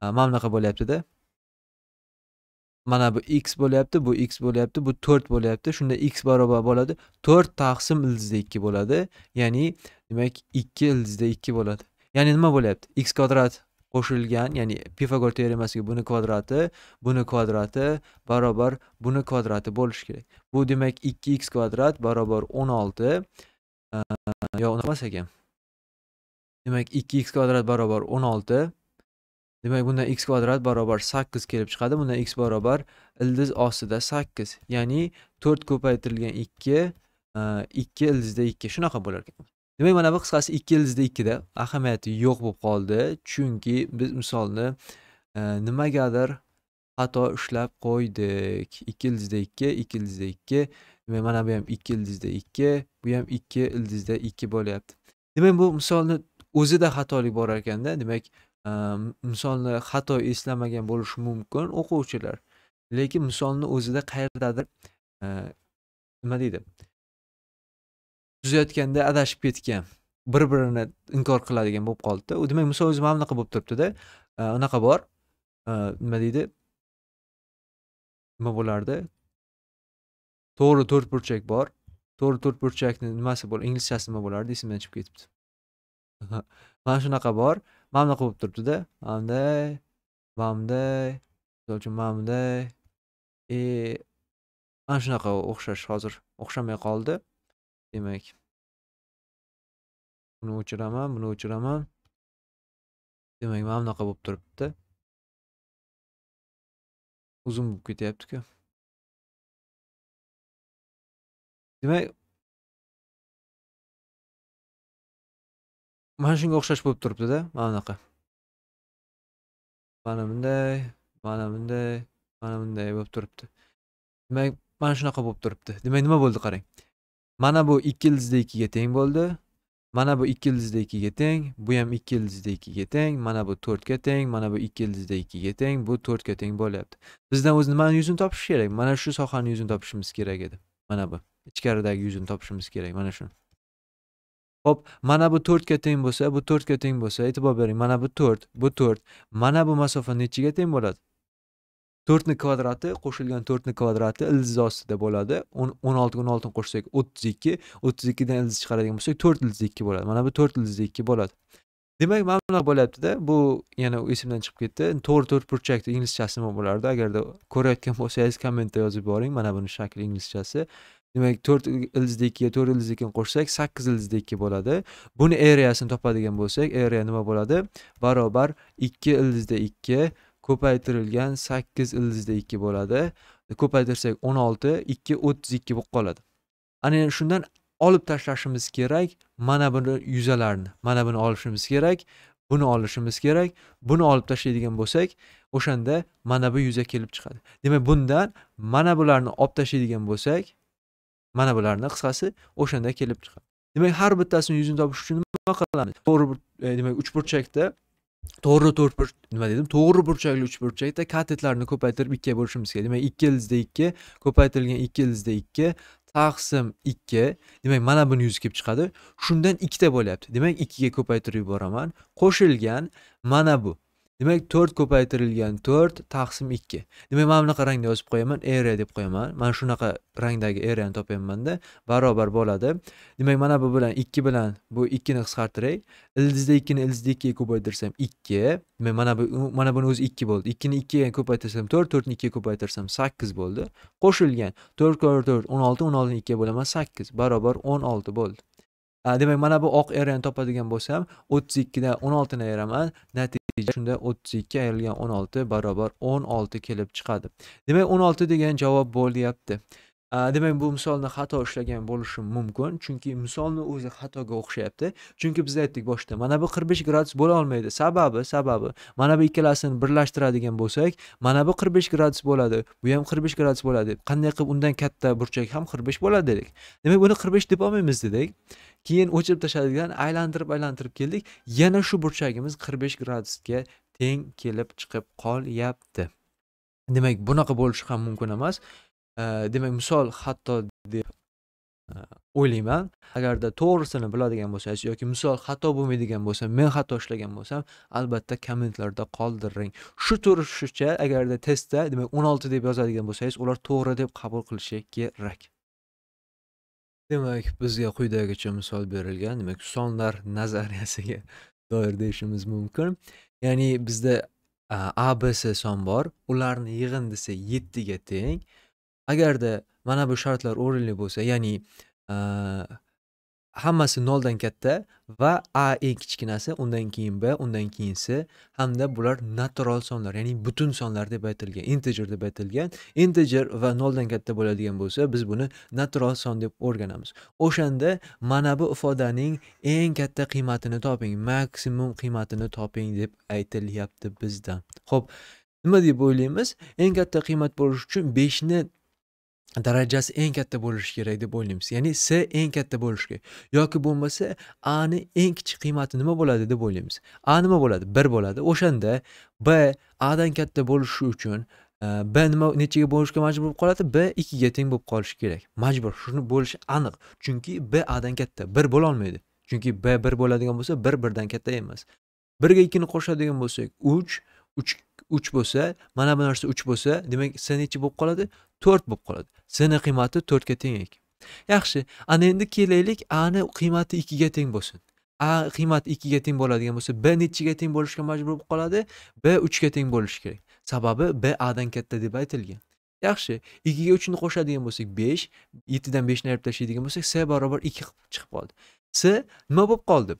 A: mana bunaqa bo'lyaptida mana bu x bo'lyapti bu x bo'lyapti bu to'rt bo'lyapti shunda x barobar bo'ladi to'rt taqsim ildizda ikki bo'ladi ya'ni demak ikki ildizda ikki bo'ladi ya'ni nima bo'lyapti x kvadrat qo'shilgan ya'ni pifagor teoremasiga buni kvadrati buni kvadrati barobar buni kvadrati bo'lishi kerak bu demak ikki x kvadrat barobar o'n olti yo unaqa emas ekan demak ikki x kvadrat barobar o'n olti demak bundan x kvadrat barobar sakkiz kelib chiqadi bundan x barobar ildiz ostida sakkiz ya'ni to'rt ko'paytirilgan ikki ikki ildizda ikki shunaqa bo'lar ekan demak mana bu qisqasi ikki ildizda ikkida ahamiyati yo'q bo'lib qoldi chunki biz misolni nimagadir xato ushlab qo'ydik ikki ildizda ikki ikki ildizda ikki demak mana bu ham ikki ildizda ikki bu ham ikki ildizda ikki bo'lyapti demak bu misolni o'zida xatolik bor ekanda demak e, misolni xato eslamagan bo'lishi mumkin o'quvchilar lekin misolni o'zida qayerdadir e, nima deydi tuzayotganda adashib ketgan bir birini inkor qiladigan bo'lib qoldida u demak misol o'zi mana bunaqa bo'lib turibdida e, unaqa bor nima deydi nima bo'lardi to'g'ri to'rt burchak bor to'rt burchakni nimasi bo'lar inglizchasi nima bo'lardi esimdan chiqib ketibdi mana shunaqa bor bunaqa bo'lib turibdida mana mamday misol uchun mamday e mana shunaqa o'xshash hozir o'xshamay qoldi demak buni o'chiraman buni o'chiraman demak mana bunaqa bo'lib turibdi uzun bo'lib ketyaptiku Demak Mana shunga o'xshash bo'lib turibdi-da, mana bunaqa. Mana bunday, mana bunday, mana bunday bo'lib turibdi. Demak, mana shunaqa bo'lib turibdi. Demak, nima bo'ldi qarang. Mana bu 2 ildizda 2 ga teng bo'ldi. Mana bu 2 ildizda 2 ga teng, bu ham 2 ildizda 2 ga teng, mana bu 4 ga teng, mana bu 2 ildizda 2 ga teng, bu 4 ga teng bo'lyapti. Bizdan o'zi nimani yuzini topish kerak? Mana shu sohaning yuzini topishimiz kerak edi. Mana bu. ichkaridagi yuzini topishimiz kerak mana shu ho'p mana bu to'rtga teng bo'lsa bu to'rtga teng bo'lsa e'tibor bering mana bu to'rt bu to'rt mana bu masofa nechiga teng bo'ladi to'rtni kvadrati qo'shilgan to'rtni kvadrati ildiz ostida bo'ladi o'n oltiga o'n oltini qo'shsak o'ttiz ikki o'ttiz ikkidan ildiz chiqaradigan bo'lsak to'rt ildiz ikki bo'ladi mana bu to'rt ildiz ikki bo'ladi demak mana bunaqa bo'lyaptida bu yana esimdan chiqib ketdi to'g'ri burchak inglizchasi nima bo'lardi agarda ko'rayotgan bo'lsangiz kommentda yozib yuboring mana buni shakli inglizchasi demak to'rt ildiz dekkiga to'rt ildiz qo'shsak sakkiz ildiz bo'ladi buni areyasini topadigan bo'lsak area nima bo'ladi barobar ikki ildizda ikki ko'paytirilgan sakkiz ildizda ikki bo'ladi ko'paytirsak o'n olti ikki o'ttiz ikki bo'lib qoladi ana shundan olib tashlashimiz kerak mana buni yuzalarni mana buni olishimiz kerak buni olishimiz kerak buni olib tashlaydigan bo'lsak o'shanda mana bu yuza kelib chiqadi demak bundan mana bularni olib tashlaydigan bo'lsak mana bularni qisqasi o'shanda kelib chiqadi demak har bittasini yuzini topish uchun nima qilamiz to'g'ri e, demak uchburchakda to'g'ri to'rt nima dedim to'g'ri burchakli uchburchakda katetlarni ko'paytirib ikkiga bo'lishimiz kerak demak ikki ildizda ikki ko'paytirilgan ikki ildizda ikki taqsim ikki demak mana buni yuzi kelib chiqadi shundan ikkita bo'lyapti demak ikkiga ko'paytirib yuboraman qo'shilgan mana bu demak to'rt ko'paytirilgan to'rt taqsim ikki demak mana bunaqa rangda yozib qo'yaman area deb qo'yaman mana shunaqa rangdagi areani topyapmanda barobar bo'ladi demak mana bu bilan ikki bilan bu ikkini qisqartiray ildizda ikkini ildizda ikkiga ko'paytirsam ikki demak mana bu mana buni o'zi ikki bo'ldi ikkini ikkiga ko'paytirsam to'rt to'rtni ikkiga ko'paytirsam sakkiz bo'ldi qo'shilgan to'rt to'rt o'n olti o'n oltini ikkiga bo'laman sakkiz barobar o'n olti bo'ldi demak mana bu oq erani topadigan bo'lsam o'ttiz ikkidan o'n oltini ayiraman natija shunda o'ttiz ikki ayrilgan o'n olti barobar o'n olti kelib chiqadi demak o'n olti degan javob bo'lyapti Э, demak bu misolni xato ishlagan bo'lishi mumkin chunki misolni o'zi xatoga o'xshayapti chunki biz aytdik boshida mana bu qirq besh gradus bo'la olmaydi sababi sababi mana bu ikkalasini birlashtiradigan bo'lsak mana bu qirq besh gradus bo'ladi bu ham qirq besh gradus bo'ladi qanday qilib undan katta burchak ham qirq besh bo'ladi dedik demak buni qirq besh deb olmaymiz dedik keyin o'chirib tashladigan aylantirib aylantirib keldik yana shu burchagimiz qirq besh gradusga teng kelib chiqib qolyapti demak bunaqa bo'lishi ham mumkin emas Э, demak misol hatto deb э, o'ylayman agarda to'g'risini biladigan bo'lsangiz yoki misol xato bo'lmaydigan bo'lsa men xato ishlagan bo'lsam albatta kommentlarda qoldiring shu turishicha agarda testda demak o'n olti deb yozadigan bo'lsangiz ular to'g'ri deb qabul qilishi kerak demak bizga quyidagicha misol berilgan demak sonlar nazariyasiga doir deyishimiz mumkin ya'ni bizda abc son bor ularni yig'indisi yettiga teng agarda mana bu shartlar o'rinli bo'lsa ya'ni hammasi noldan katta va a eng kichkinasi undan keyin b undan keyin s hamda bular natural sonlar ya'ni butun sonlar deb aytilgan integer deb aytilgan integer va noldan katta bo'ladigan bo'lsa biz buni natural son deb o'rganamiz o'shanda mana bu ifodaning eng katta qiymatini toping maksimum qiymatini toping deb aytilyapti bizdan ho'p nima deb o'ylaymiz eng katta qiymat bo'lishi uchun beshni darajasi eng katta bo'lishi kerak deb o'ylaymiz ya'ni s eng katta bo'lishi kerak yoki bo'lmasa a ni eng kichik qiymati nima bo'ladi deb o'ylaymiz a nima bo'ladi bir bo'ladi o'shanda b a dan katta bo'lishi uchun e, b nima nechaga bo'lishga majbur bo'lib qoladi b ikkiga teng bo'lib qolishi kerak majbur shuni bo'lishi aniq chunki b a dan katta bir bo'lolmaydi chunki b bir bo'ladigan bo'lsa bir birdan katta emas birga ikkini qo'shadigan bo'lsak uch uch uch bo'lsa mana bu narsa uch bo'lsa demak s nechi bo'lib qoladi to'rt bo'lib qoladi sni qiymati to'rtga teng ekan yaxshi ana endi kelaylik ani qiymati ikkiga teng bo'lsin a qiymati ikkiga teng bo'ladigan bo'lsa b nechiga teng bo'lishga majbur bo'lib qoladi b uchga teng bo'lishi kerak sababi b adan katta deb aytilgan yaxshi ikkiga uchni qo'shadigan bo'lsak besh yettidan beshni ayirib tashlaydigan bo'lsak s barobar ikki chiqib qoldi s nima bo'lib qoldi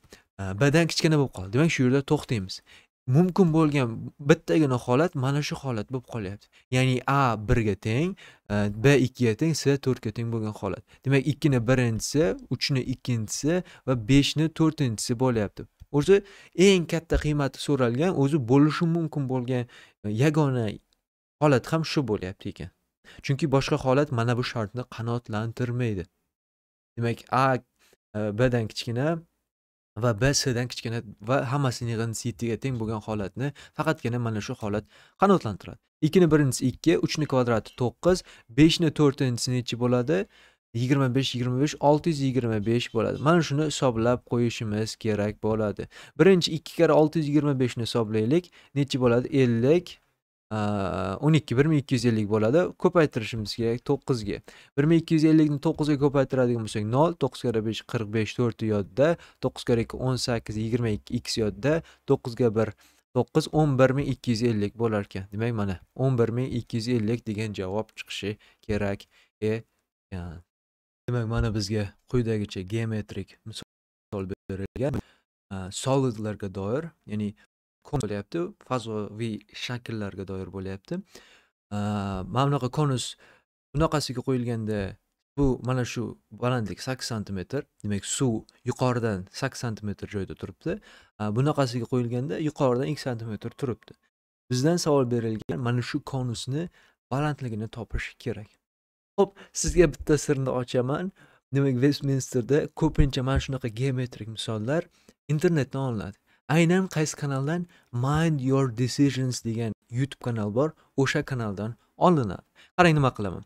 A: bdan kichkina bo'lib qoldi demak shu yerda to'xtaymiz mumkin bo'lgan bittagina holat mana shu holat bo'lib qolyapti ya'ni a birga teng e, b ikkiga teng c to'rtga teng bo'lgan holat demak ikkini birinchisi uchni ikkinchisi va beshni to'rtinchisi bo'lyapti o'zi eng katta qiymati so'ralgan o'zi bo'lishi mumkin bo'lgan e, yagona holat ham shu bo'lyapti ekan chunki boshqa holat mana bu shartni qanoatlantirmaydi demak a e, bdan kichkina va BSdan kichkina va hammasining g'insiydga teng bo'lgan holatni faqatgina mana shu holat qanoatlantiradi ikkini birinchisi ikki uchni kvadrati to'qqiz beshni to'rtinchisi nechi bo'ladi yigirma besh yigirma besh olti yuz yigirma besh bo'ladi mana shuni hisoblab qo'yishimiz kerak bo'ladi birinchi ikki karra olti yuz yigirma beshni hisoblaylik nechi bo'ladi ellik o'n ikki bir ming ikki yuz ellik bo'ladi ko'paytirishimiz kerak to'qqizga bir ming ikki yuz ellikni to'qqizga ko'paytiradigan bo'lsak nol to'qqiz karra besh qirq besh to'rt yodda to'qqiz karra ikki o'n sakkiz yigirma ikki x yodda to'qqizga bir to'qqiz o'n bir ming ikki yuz ellik bo'lar ekan demak mana o'n bir ming ikki yuz ellik degan javob chiqishi kerak ekan demak mana bizga quyidagicha geometrik misol berilgan solidlarga doir ya'ni bo'lyapti fazoviy shakllarga doir bo'lyapti mana bunaqa konus bunaqasiga qo'yilganda bu mana shu balandlik sakkiz santimetr demak suv yuqoridan sakkiz santimetr joyda turibdi bunaqasiga qo'yilganda yuqoridan ikki santimetr turibdi bizdan savol berilgan mana shu konusni balandligini topish kerak ho'p sizga bitta sirni ochaman demak vestminsterda ko'pincha mana shunaqa geometrik misollar internetdan olinadi aynan qaysi kanaldan mind your decisions degan youtube kanal bor o'sha kanaldan olinadi qarang nima qilaman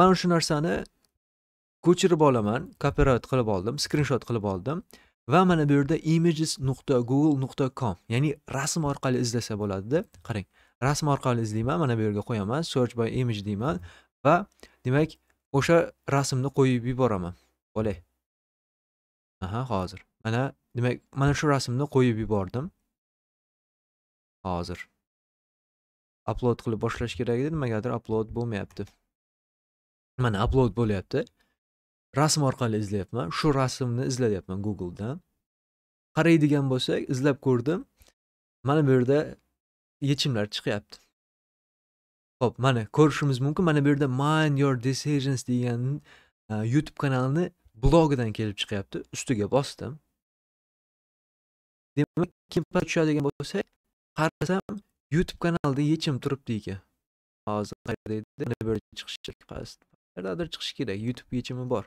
A: mana shu narsani ko'chirib olaman copyright qilib oldim skrinshot qilib oldim va mana bu yerda images nuqta google nuqta com ya'ni rasm orqali izlasa bo'ladida qarang rasm orqali izlayman mana bu yerga qo'yaman search by image deyman va demak o'sha rasmni qo'yib yuboraman bo'lay aha hozir mana demak mana shu rasmni qo'yib yubordim hozir upload qilib boshlash kerak edi nimagadir upload bo'lmayapti mana upload bo'lyapti rasm orqali izlayapman shu rasmni izlayapman googledan qaraydigan bo'lsak izlab ko'rdim mana bu yerda yechimlar chiqyapti ho'p mana ko'rishimiz mumkin mana bu yerda mind your decisions degan e, youtube kanalini blogidan kelib chiqyapti ustiga bosdim demak kimlar tushadigan bo'lsak qarasam youtube kanalida yechim turibdi ekan hozir qayerda edi mana bu yerda qayerdadir chiqishi kerak youtube yechimi bor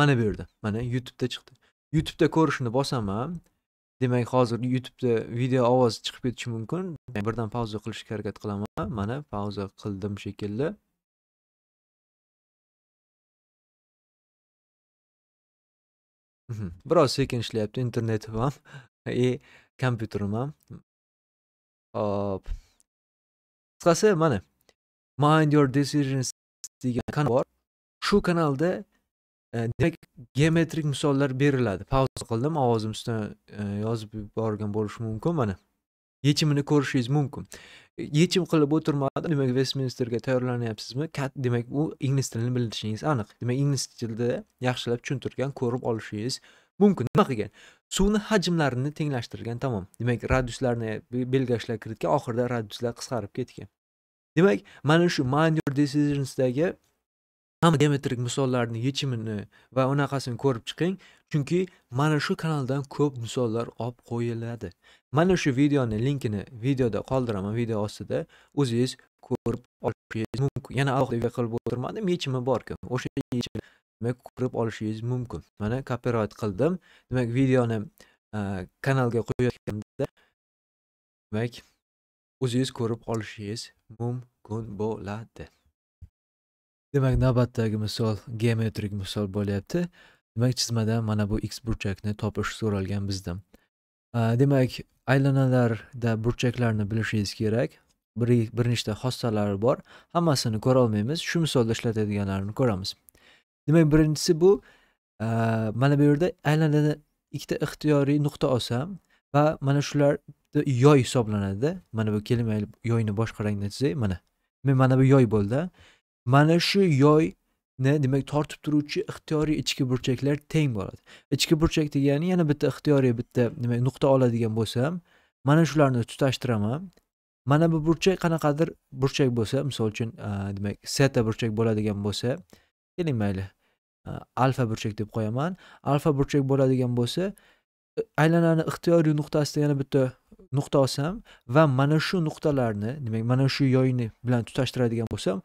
A: mana bu yerda mana youtubeda chiqdi youtubeda ko'rishni bosaman demak hozir youtubeda video ovoz chiqib ketishi mumkin birdan pauza qilishga harakat qilaman mana pauza qildim shekilli biroz sekin ishlayapti internetim ham и kompyuterim ham hop qisqasi mana mind your decisions degan kanal bor shu kanalda e, demak geometrik misollar beriladi pauza qildim ovozim ustidan e, yozib yuborgan bo'lishi mumkin mana yechimini ko'rishingiz mumkin yechim qilib o'tirmadi demak vestminsterga tayyorlanyapsizmi demak u ingliz tilini bilishingiz aniq demak ingliz tilida yaxshilab tushuntirgan ko'rib olishingiz mumkin nima qilgan suvni hajmlarini tenglashtirgan tamom demak radiuslarni belgilashlar kiritgan oxirida radiuslar qisqarib ketgan demak mana shu manure decisionsdagi hamma geometrik misollarni yechimini va unaqasini ko'rib chiqing chunki mana shu kanaldan ko'p misollar olib qo'yiladi mana shu videoni linkini videoda qoldiraman video ostida o'zingiz ko'rib olishingiz mumkin yana alohida qilib o'tirmadim yechimi borku o'sha yechimni demak ko'rib olishingiz mumkin mana copyright qildim demak videoni e, kanalga qo'yayotganda demak o'zingiz ko'rib olishingiz mumkin bo'ladi demak navbatdagi misol geometrik misol bo'lyapti demak chizmada mana bu x burchakni topish so'ralgan bizdan demak aylanalarda burchaklarni bilishingiz kerak bir, bir nechta xossalari bor hammasini ko'rolmaymiz shu misolda ishlatadiganlarini ko'ramiz demak birinchisi bu mana bu yerda aylanadan ikkita ixtiyoriy nuqta olsam va mana shular yoy hisoblanadida mana bu kelimali yoyni boshqa rangda chizay mana men mana bu yoy bo'ldi mana shu yoyni demak tortib turuvchi ixtiyoriy ichki burchaklar teng bo'ladi ichki burchak degani yana bitta ixtiyoriy bitta demak nuqta oladigan bo'lsam mana shularni tutashtiraman mana bu burchak qanaqadir burchak bo'lsa misol uchun demak seta burchak bo'ladigan bo'lsa keling mayli alfa burchak deb qo'yaman alfa burchak bo'ladigan bo'lsa aylanani ixtiyoriy nuqtasida yana bitta nuqta olsam va mana shu nuqtalarni demak mana shu yoyni bilan tutashtiradigan bo'lsam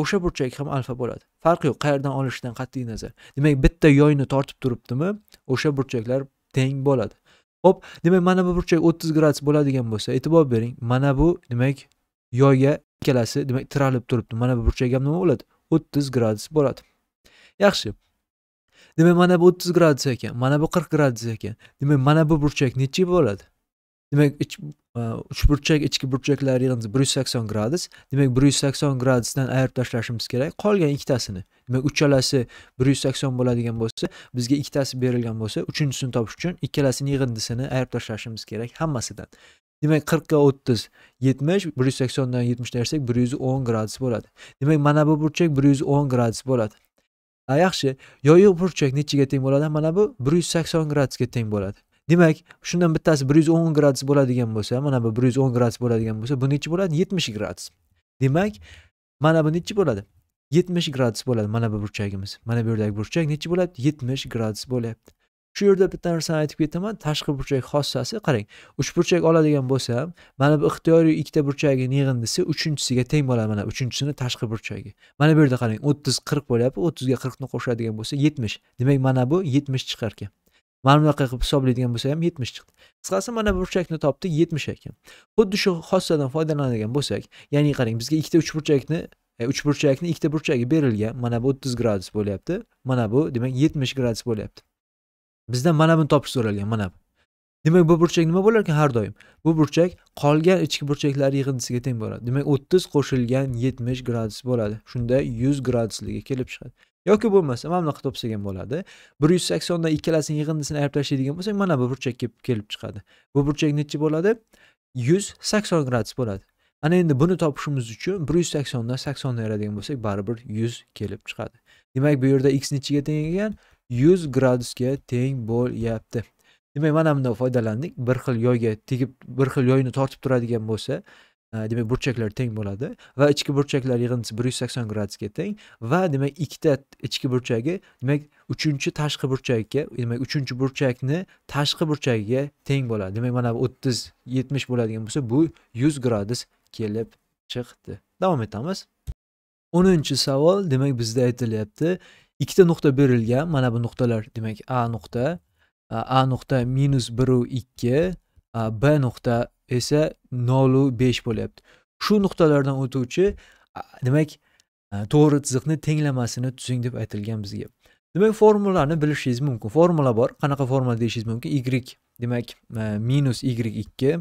A: o'sha burchak ham alfa bo'ladi farqi yo'q qayerdan olishidan qat'iy nazar demak bitta yoyni tortib turibdimi o'sha burchaklar teng bo'ladi ho'p demak mana bu burchak o'ttiz gradus bo'ladigan bo'lsa e'tibor bering mana bu demak yoyga ikkalasi demak tiralib turibdi mana bu burchak ham nima bo'ladi o'ttiz gradus bo'ladi yaxshi demak mana bu o'ttiz gradus ekan mana bu qirq gradus ekan demak mana bu burchak nechi bo'ladi demak e, uchburchak ichki burchaklarimiz bir yuz sakson gradus demak bir yuz sakson gradusdan ayirib tashlashimiz kerak qolgan ikkitasini demak uchalasi bir yuz sakson bo'ladigan bo'lsa bizga ikkitasi berilgan bo'lsa uchinchisini topish uchun ikkalasini yig'indisini ayirib tashlashimiz kerak hammasidan demak qirqqa o'ttiz yetmish bir yuz saksondan yetmishni ayirsak bir yuz o'n gradus bo'ladi demak mana bu burchak bir yuz o'n gradus bo'ladi yaxshi yoyiq burchak nechiga teng bo'ladi mana bu bir yuz sakson gradusga teng bo'ladi demak shundan bittasi bir yuz o'n gradus bo'ladigan bo'lsa mana bu bir yuz o'n gradus bo'ladigan bo'lsa bu nechi bo'ladi yetmish gradus demak mana bu nechi bo'ladi yetmish gradus bo'ladi mana bu burchagimiz mana bu yerdagi burchak nechi bo'lyapti yetmish gradus bo'lyapti shu yerda bitta narsani aytib ketaman tashqi burchak xossasi qarang uchburchak oladigan bo'lsam mana bu ixtiyoriy ikkita burchagini yig'indisi uchinchisiga teng bo'ladi mana uchinchisini tashqi burchagi mana bu yerda qarang o'ttiz qirq bo'lyapti o'ttizga qirqni qo'shadigan bo'lsa yetmish demak mana bu yetmish chiqarkan mana bunaqa qilib hisoblaydigan bo'lsa ham yetmish chiqdi qisqasi mana burchakni topdik yetmish ekan xuddi shu xossadan foydalanadigan bo'lsak ya'ni qarang bizga ikkita uchburchakni e, burchakni ikkita burchagi berilgan mana bu o'ttiz gradus bo'lyapti mana bu demak yetmish gradus bo'lyapti bizdan mana buni topish so'ralgan mana bu demak bu burchak nima bo'lar ekan har doim bu burchak qolgan ichki burchaklar yig'indisiga teng bo'ladi demak o'ttiz qo'shilgan yetmish gradus bo'ladi shunda yuz gradusligi kelib chiqadi yoki bo'lmasa mana bunaqa topsak ham bo'ladi bir yuz saksondan ikkalasini yig'indisini ayirib tashlaydigan bo'lsak mana bu burchak kelib chiqadi bu burchak nechi bo'ladi yuz sakson gradus bo'ladi ana endi buni topishimiz uchun bir yuz saksondan saksonni ayiradigan bo'lsak baribir yuz kelib chiqadi demak bu yerda x nechiga teng ekan yuz gradusga teng bo'lyapti demak mana bundan foydalandik bir xil yoyga tegib bir xil yoyni tortib turadigan bo'lsa Э, demak burchaklar teng bo'ladi va ichki burchaklar yig'indisi bir yuz sakson gradusga teng va demak ikkita ichki burchagi demak uchinchi tashqi burchakka demak uchinchi burchakni tashqi burchagiga teng bo'ladi demak mana bu o'ttiz yetmish bo'ladigan bo'lsa bu yuz gradus kelib chiqdi davom etamiz o'ninchi savol demak bizda aytilyapti ikkita nuqta berilgan mana bu nuqtalar demak a nuqta a nuqta minus biru ikki b nuqta esa nolu besh bo'lyapti shu nuqtalardan o'tuvchi demak to'g'ri chiziqni tenglamasini tuzing deb aytilgan bizga demak formulani bilishingiz mumkin formula bor qanaqa formula deyishingiz mumkin y demak minus y ikki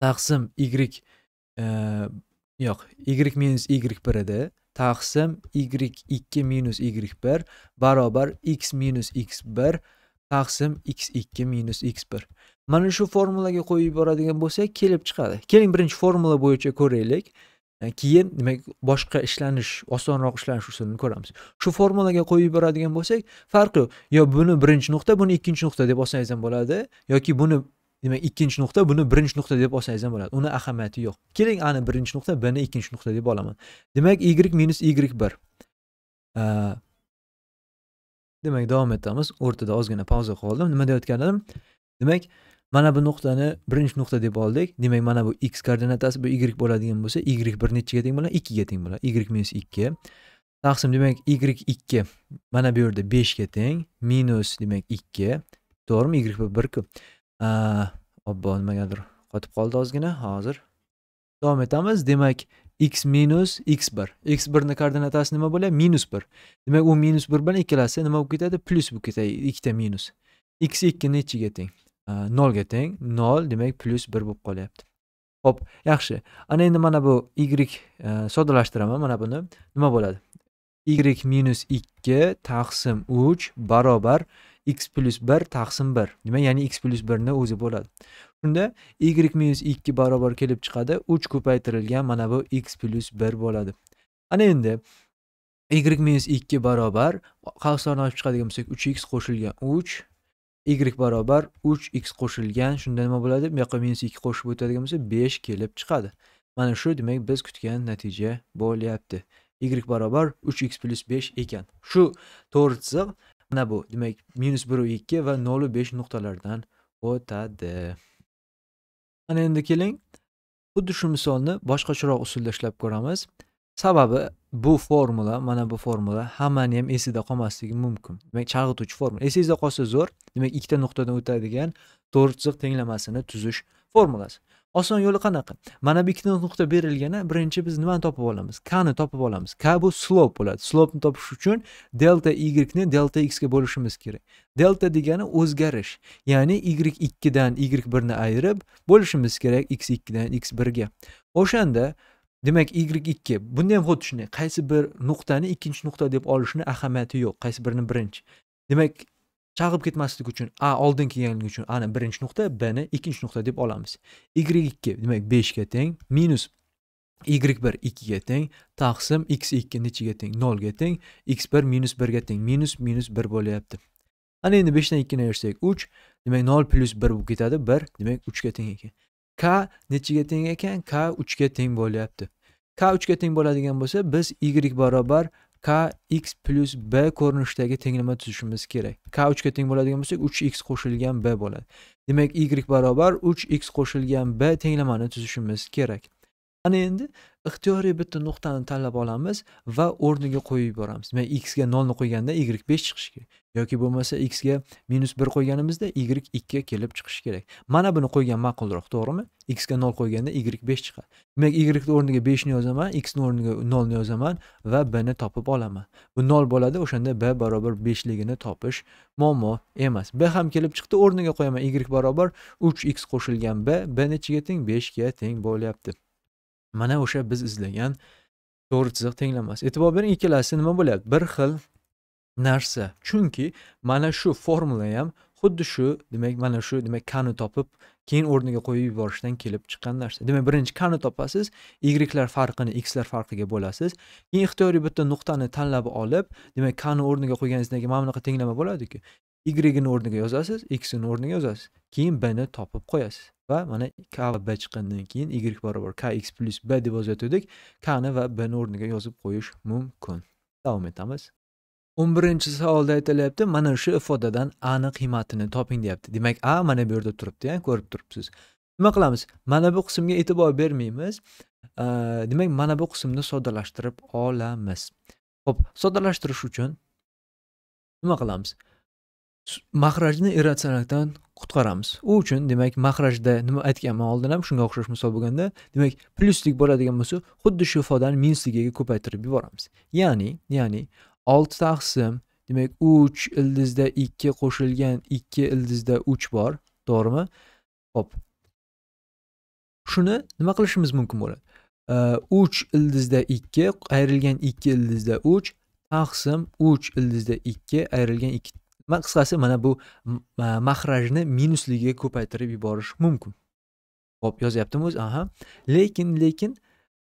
A: taqsim y e, yo'q y minus y bir edi taqsim y ikki minus y bir barobar x minus x bir taqsim x ikki minus x bir mana shu formulaga qo'yib yuboradigan bo'lsak kelib chiqadi keling birinchi formula bo'yicha ko'raylik keyin demak boshqa ishlanish osonroq ishlanish usulini ko'ramiz shu formulaga qo'yib yuboradigan bo'lsak farqi yo'q yo buni birinchi nuqta buni ikkinchi nuqta deb olsangiz ham bo'ladi yoki buni demak ikkinchi nuqta buni birinchi nuqta deb olsangiz ham bo'ladi uni ahamiyati yo'q keling ani birinchi nuqta buni ikkinchi nuqta deb olaman demak y minus y bir demak davom etamiz o'rtada ozgina pauza qoldim nima deyotgan edim demak mana bu nuqtani birinchi nuqta deb oldik demak mana bu x koordinatasi bu y bo'ladigan bo'lsa y bir nechiga teng bo'ladi ikkiga teng bo'ladi y minus ikki taqsim demak y ikki mana bu yerda beshga teng minus demak ikki to'g'rimi y bu birku obbo nimagadir qotib qoldi ozgina hozir davom etamiz demak x minus x bir x birni koordinatasi nima bo'ladi minus bir demak u minus bir bilan ikkalasi nima bo'lib ketadi plyus bo'lib ketadi ikkita minus x ikki nechiga teng Э, nolga teng nol demak plyus bir bo'lib qolyapti ho'p yaxshi ana endi mana bu y e, soddalashtiraman mana buni nima bo'ladi y minus ikki taqsim uch barobar x plyus bir taqsim bir demak ya'ni x plyus birni o'zi bo'ladi shunda y minus ikki barobar kelib chiqadi uch ko'paytirilgan mana bu x plyus bir bo'ladi ana endi y minus ikki barobar qavslarni olib chiqadigan bo'lsak uch x qo'shilgan uch y barobar 3x qo'shilgan shunda nima bo'ladi bu yoqqa minus 2 qo'shib o'tadigan bo'lsa 5 kelib chiqadi mana shu demak biz kutgan natija bo'lyapti y barobar 3x plyus 5 ekan shu to'g'ri chiziq mana bu demak minus 1 2 va 0 va 5 nuqtalardan o'tadi mana endi keling xuddi shu misolni boshqacharoq usulda ishlab ko'ramiz sababi bu formula mana bu formula hammani ham esida qolmasligi mumkin demak chalg'ituvchi formula esingizda qolsa zo'r demak ikkita nuqtadan o'tadigan to'rt chiziq tenglamasini tuzish formulasi oson yo'li qanaqa mana bu ikkita nuqta berilganda birinchi biz nimani topib olamiz ni topib olamiz k bu slop bo'ladi slopni topish uchun delta ni delta x ga bo'lishimiz kerak delta degani o'zgarish ya'ni y ikkidan y birni ayirib bo'lishimiz kerak x ikkidan x birga o'shanda demak y ikki bunda ham xuddi shunday qaysi bir nuqtani ikkinchi nuqta deb olishni ahamiyati yo'q qaysi birini birinchi demak chalg'ib ketmaslik uchun a oldin kelganligi uchun ani birinchi nuqta bni ikkinchi nuqta deb olamiz y ikki demak beshga teng minus y bir ikkiga teng taqsim x ikki nechiga teng nolga teng x bir minus birga teng minus minus bir bo'lyapti ana endi beshdan ikkini ayirsak uch demak nol plyus bir bo'lib ketadi bir demak uchga teng ekan k nechiga teng ekan k uchga teng bo'lyapti k uchga teng bo'ladigan bo'lsa biz y barobar kx plyus b ko'rinishidagi tenglama tuzishimiz kerak k uchga teng bo'ladigan bo'lsak uch x qo'shilgan b bo'ladi demak y barobar uch x qo'shilgan b tenglamani tuzishimiz kerak ana endi ixtiyoriy bitta nuqtani tanlab olamiz va o'rniga qo'yib yuboramiz man x ga nolni qo'yganda y besh chiqishi kerak yoki bo'lmasa x ga minus bir qo'yganimizda y ikki kelib chiqishi kerak mana buni qo'ygan ma'qulroq to'g'rimi x ga nol qo'yganda y besh chiqadi demak ygni o'rniga beshni yozaman xni o'rniga nolni yozaman va bni topib olaman bu nol bo'ladi o'shanda b barobar beshligini topish muammo emas b ham kelib chiqdi o'rniga qo'yaman y barobar uch x qo'shilgan b b nechiga teng beshga teng bo'lyapti mana o'sha biz izlagan to'g'ri chiziq tenglamas e'tibor bering ikkalasi nima bo'ladi bir xil narsa chunki mana shu formula ham xuddi shu demak mana shu demak kani topib keyin o'rniga qo'yib yuborishdan kelib chiqqan narsa demak birinchi kani topasiz ylar farqini xlar farqiga bo'lasiz keyin ixtiyoriy bitta nuqtani tanlab olib demak kani o'rniga qo'yganingizdan keyin mana bunaqa tenglama bo'ladiku yni o'rniga yozasiz xni o'rniga yozasiz keyin bni topib qo'yasiz va mana k va b chiqqandan keyin y barobar kx plyus b deb yozayotgandik kni va bni o'rniga yozib qo'yish mumkin davom etamiz o'n birinchi savolda aytilyapti mana shu ifodadan ani qiymatini toping deyapti demak a mana bu yerda turibdi ko'rib turibsiz nima qilamiz mana bu qismga e'tibor bermaymiz demak mana bu qismni soddalashtirib olamiz ho'p soddalashtirish uchun nima qilamiz mahrajni irratsionallikdan qutqaramiz u uchun demak mahrajda nima aytganman oldin ham shunga o'xshash misol bo'lganda demak plyuslik bo'ladigan bo'lsa xuddi shu ifodani minusligiga ko'paytirib yuboramiz ya'ni ya'ni olti taqsim demak uch ildizda ikki qo'shilgan ikki ildizda uch bor to'g'rimi ho'p shuni nima qilishimiz mumkin bo'ladi uch ildizda ikki ayrilgan ikki ildizda uch taqsim uch ildizda ikki ayrilgan ikki man qisqasi mana bu mahrajni minusligiga ko'paytirib yuborish mumkin ho'p yozyaptimi o'zi aha lekin lekin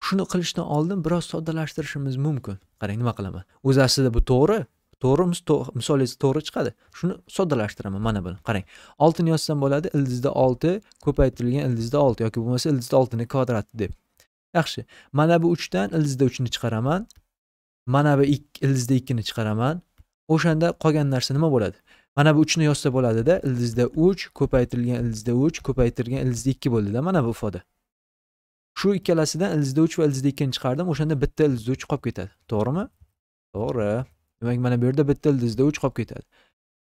A: shuni qilishdan oldin biroz soddalashtirishimiz mumkin qarang nima qilaman o'zi aslida bu to'g'ri to'g'ri misolingiz to'g'ri chiqadi shuni soddalashtiraman mana buni qarang oltini yozsam bo'ladi ildizda olti ko'paytirilgan ildizda olti yoki bo'lmasa ildizda oltini kvadrati deb yaxshi mana bu uchdan ildizda uchni chiqaraman mana bu ildizda ikkini chiqaraman o'shanda qolgan narsa nima bo'ladi mana bu uchni yozsa bo'ladida ildizda uch ko'paytirilgan ildizda uch ko'paytirilgan ildizda ikki bo'ldida mana bu ifoda shu ikkalasidan ildizda uch va ildizda ikkini chiqardim o'shanda bitta ildizda uch qolib ketadi to'g'rimi to'g'ri demak mana bu yerda bitta ildizda uch qolib ketadi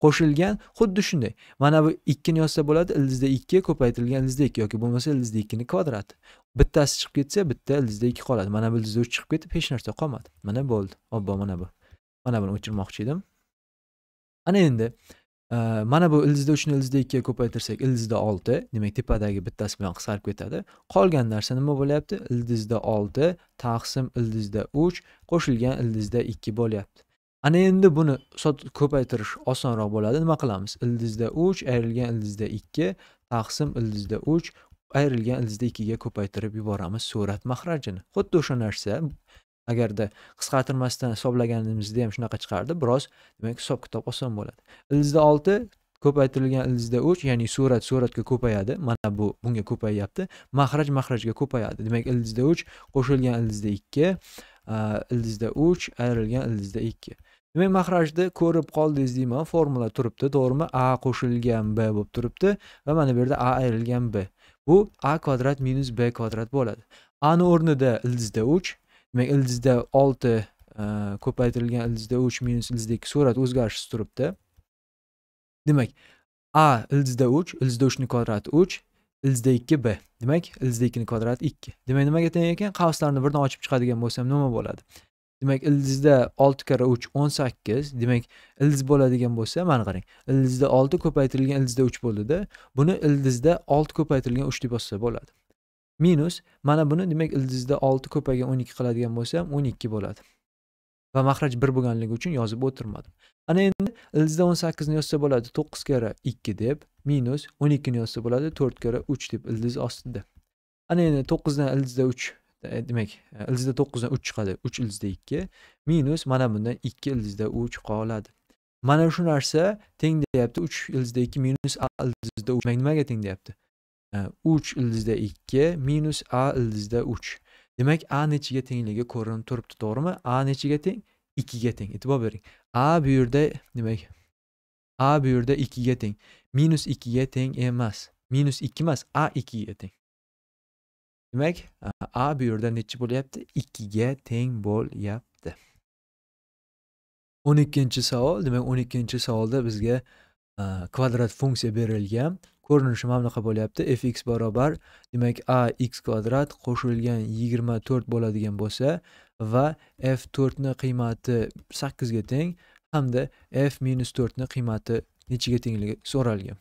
A: qo'shilgan xuddi shunday mana bu ikkini yozsa bo'ladi ildizda ikki ko'paytirilgan ildizda ikki yoki bo'lmasa ildizda ikkini kvadrati bittasi chiqib ketsa bitta ildizda ikki qoladi mana bu ildizda uch chiqib ketib hech narsa qolmadi mana bo'ldi obbo mana bu mana buni o'chirmoqchi edim ana endi e, mana bu ildizda uchni ildizda ikkiga ko'paytirsak ildizda olti demak tepadagi bittasi bilan qisqarib ketadi qolgan narsa nima bo'lyapti ildizda olti taqsim ildizda uch qo'shilgan ildizda ikki bo'lyapti ana endi buni ko'paytirish osonroq bo'ladi nima qilamiz ildizda uch ayrilgan ildizda ikki taqsim ildizda uch ayrilgan ildizda ikkiga ko'paytirib yuboramiz surat mahrajini xuddi o'sha narsa agarda qisqartirmasdan hisoblaganimizda ham shunaqa chiqardi biroz demak hisob kitob oson bo'ladi ildizda olti ko'paytirilgan ildizda uch ya'ni surat suratga ko'payadi mana bu bunga ko'payyapti mahraj mahrajga ko'payadi demak ildizda uch qo'shilgan ildizda ikki ildizda uch ayrilgan ildizda ikki demak mahrajni ko'rib qoldingiz deyman formula turibdi to'g'rimi a qo'shilgan b bo'lib turibdi va mana bu yerda a ayrilgan b bu a kvadrat minus b kvadrat bo'ladi ani o'rnida ildizda uch demak ildizda olti e, ko'paytirilgan ildizda uch minus ildizdagi surat o'zgarishsiz turibdi demak a ildizda uch ildizda uchni kvadrati uch ildizda ikki b demak ildizda ikkini kvadrati ikki demak nimaga teng ekan qavslarni birdan ochib chiqadigan bo'lsam nima bo'ladi demak ildizda olti karra uch o'n sakkiz demak ildiz bo'ladigan bo'lsa mana qarang ildizda olti ko'paytirilgan ildizda uch bo'ldida buni ildizda olti ko'paytirilgan uch deb yozsa bo'ladi minus mana buni demak ildizda olti ko'paygan o'n ikki qiladigan bo'lsam o'n ikki bo'ladi va mahraj bir bo'lganligi uchun yozib o'tirmadim ana endi ildizda o'n sakkizni yozsa bo'ladi to'qqiz karra ikki deb minus o'n ikkini yozsa bo'ladi to'rt karra uch deb ildiz ostida ana endi to'qqizdan ildizda uch e, demak e, ildizda to'qqizdan uch chiqadi uch ildizda ikki minus mana bundan ikki ildizda uch qoladi mana shu narsa teng deyapti uch ildizda ikki minus ildizda uch nimaga teng deyapti uch ildizda ikki minus a ildizda uch demak a nechiga tengligi ko'rinib turibdi to'g'rimi a nechiga teng ikkiga teng e'tibor bering a bu yerda demak a bu yerda ikkiga teng minus ikkiga teng emas minus ikki emas a ikkiga teng demak a bu yerda nechi bo'lyapti ikkiga teng bo'lyapti o'n ikkinchi savol demak o'n ikkinchi savolda bizga kvadrat funksiya berilgan ko'rinishi mana bunaqa bo'lyapti fx barobar demak a x kvadrat qo'shilgan yigirma to'rt bo'ladigan bo'lsa va f to'rtni qiymati sakkizga teng hamda f minus to'rtni qiymati nechiga tengligi so'ralgan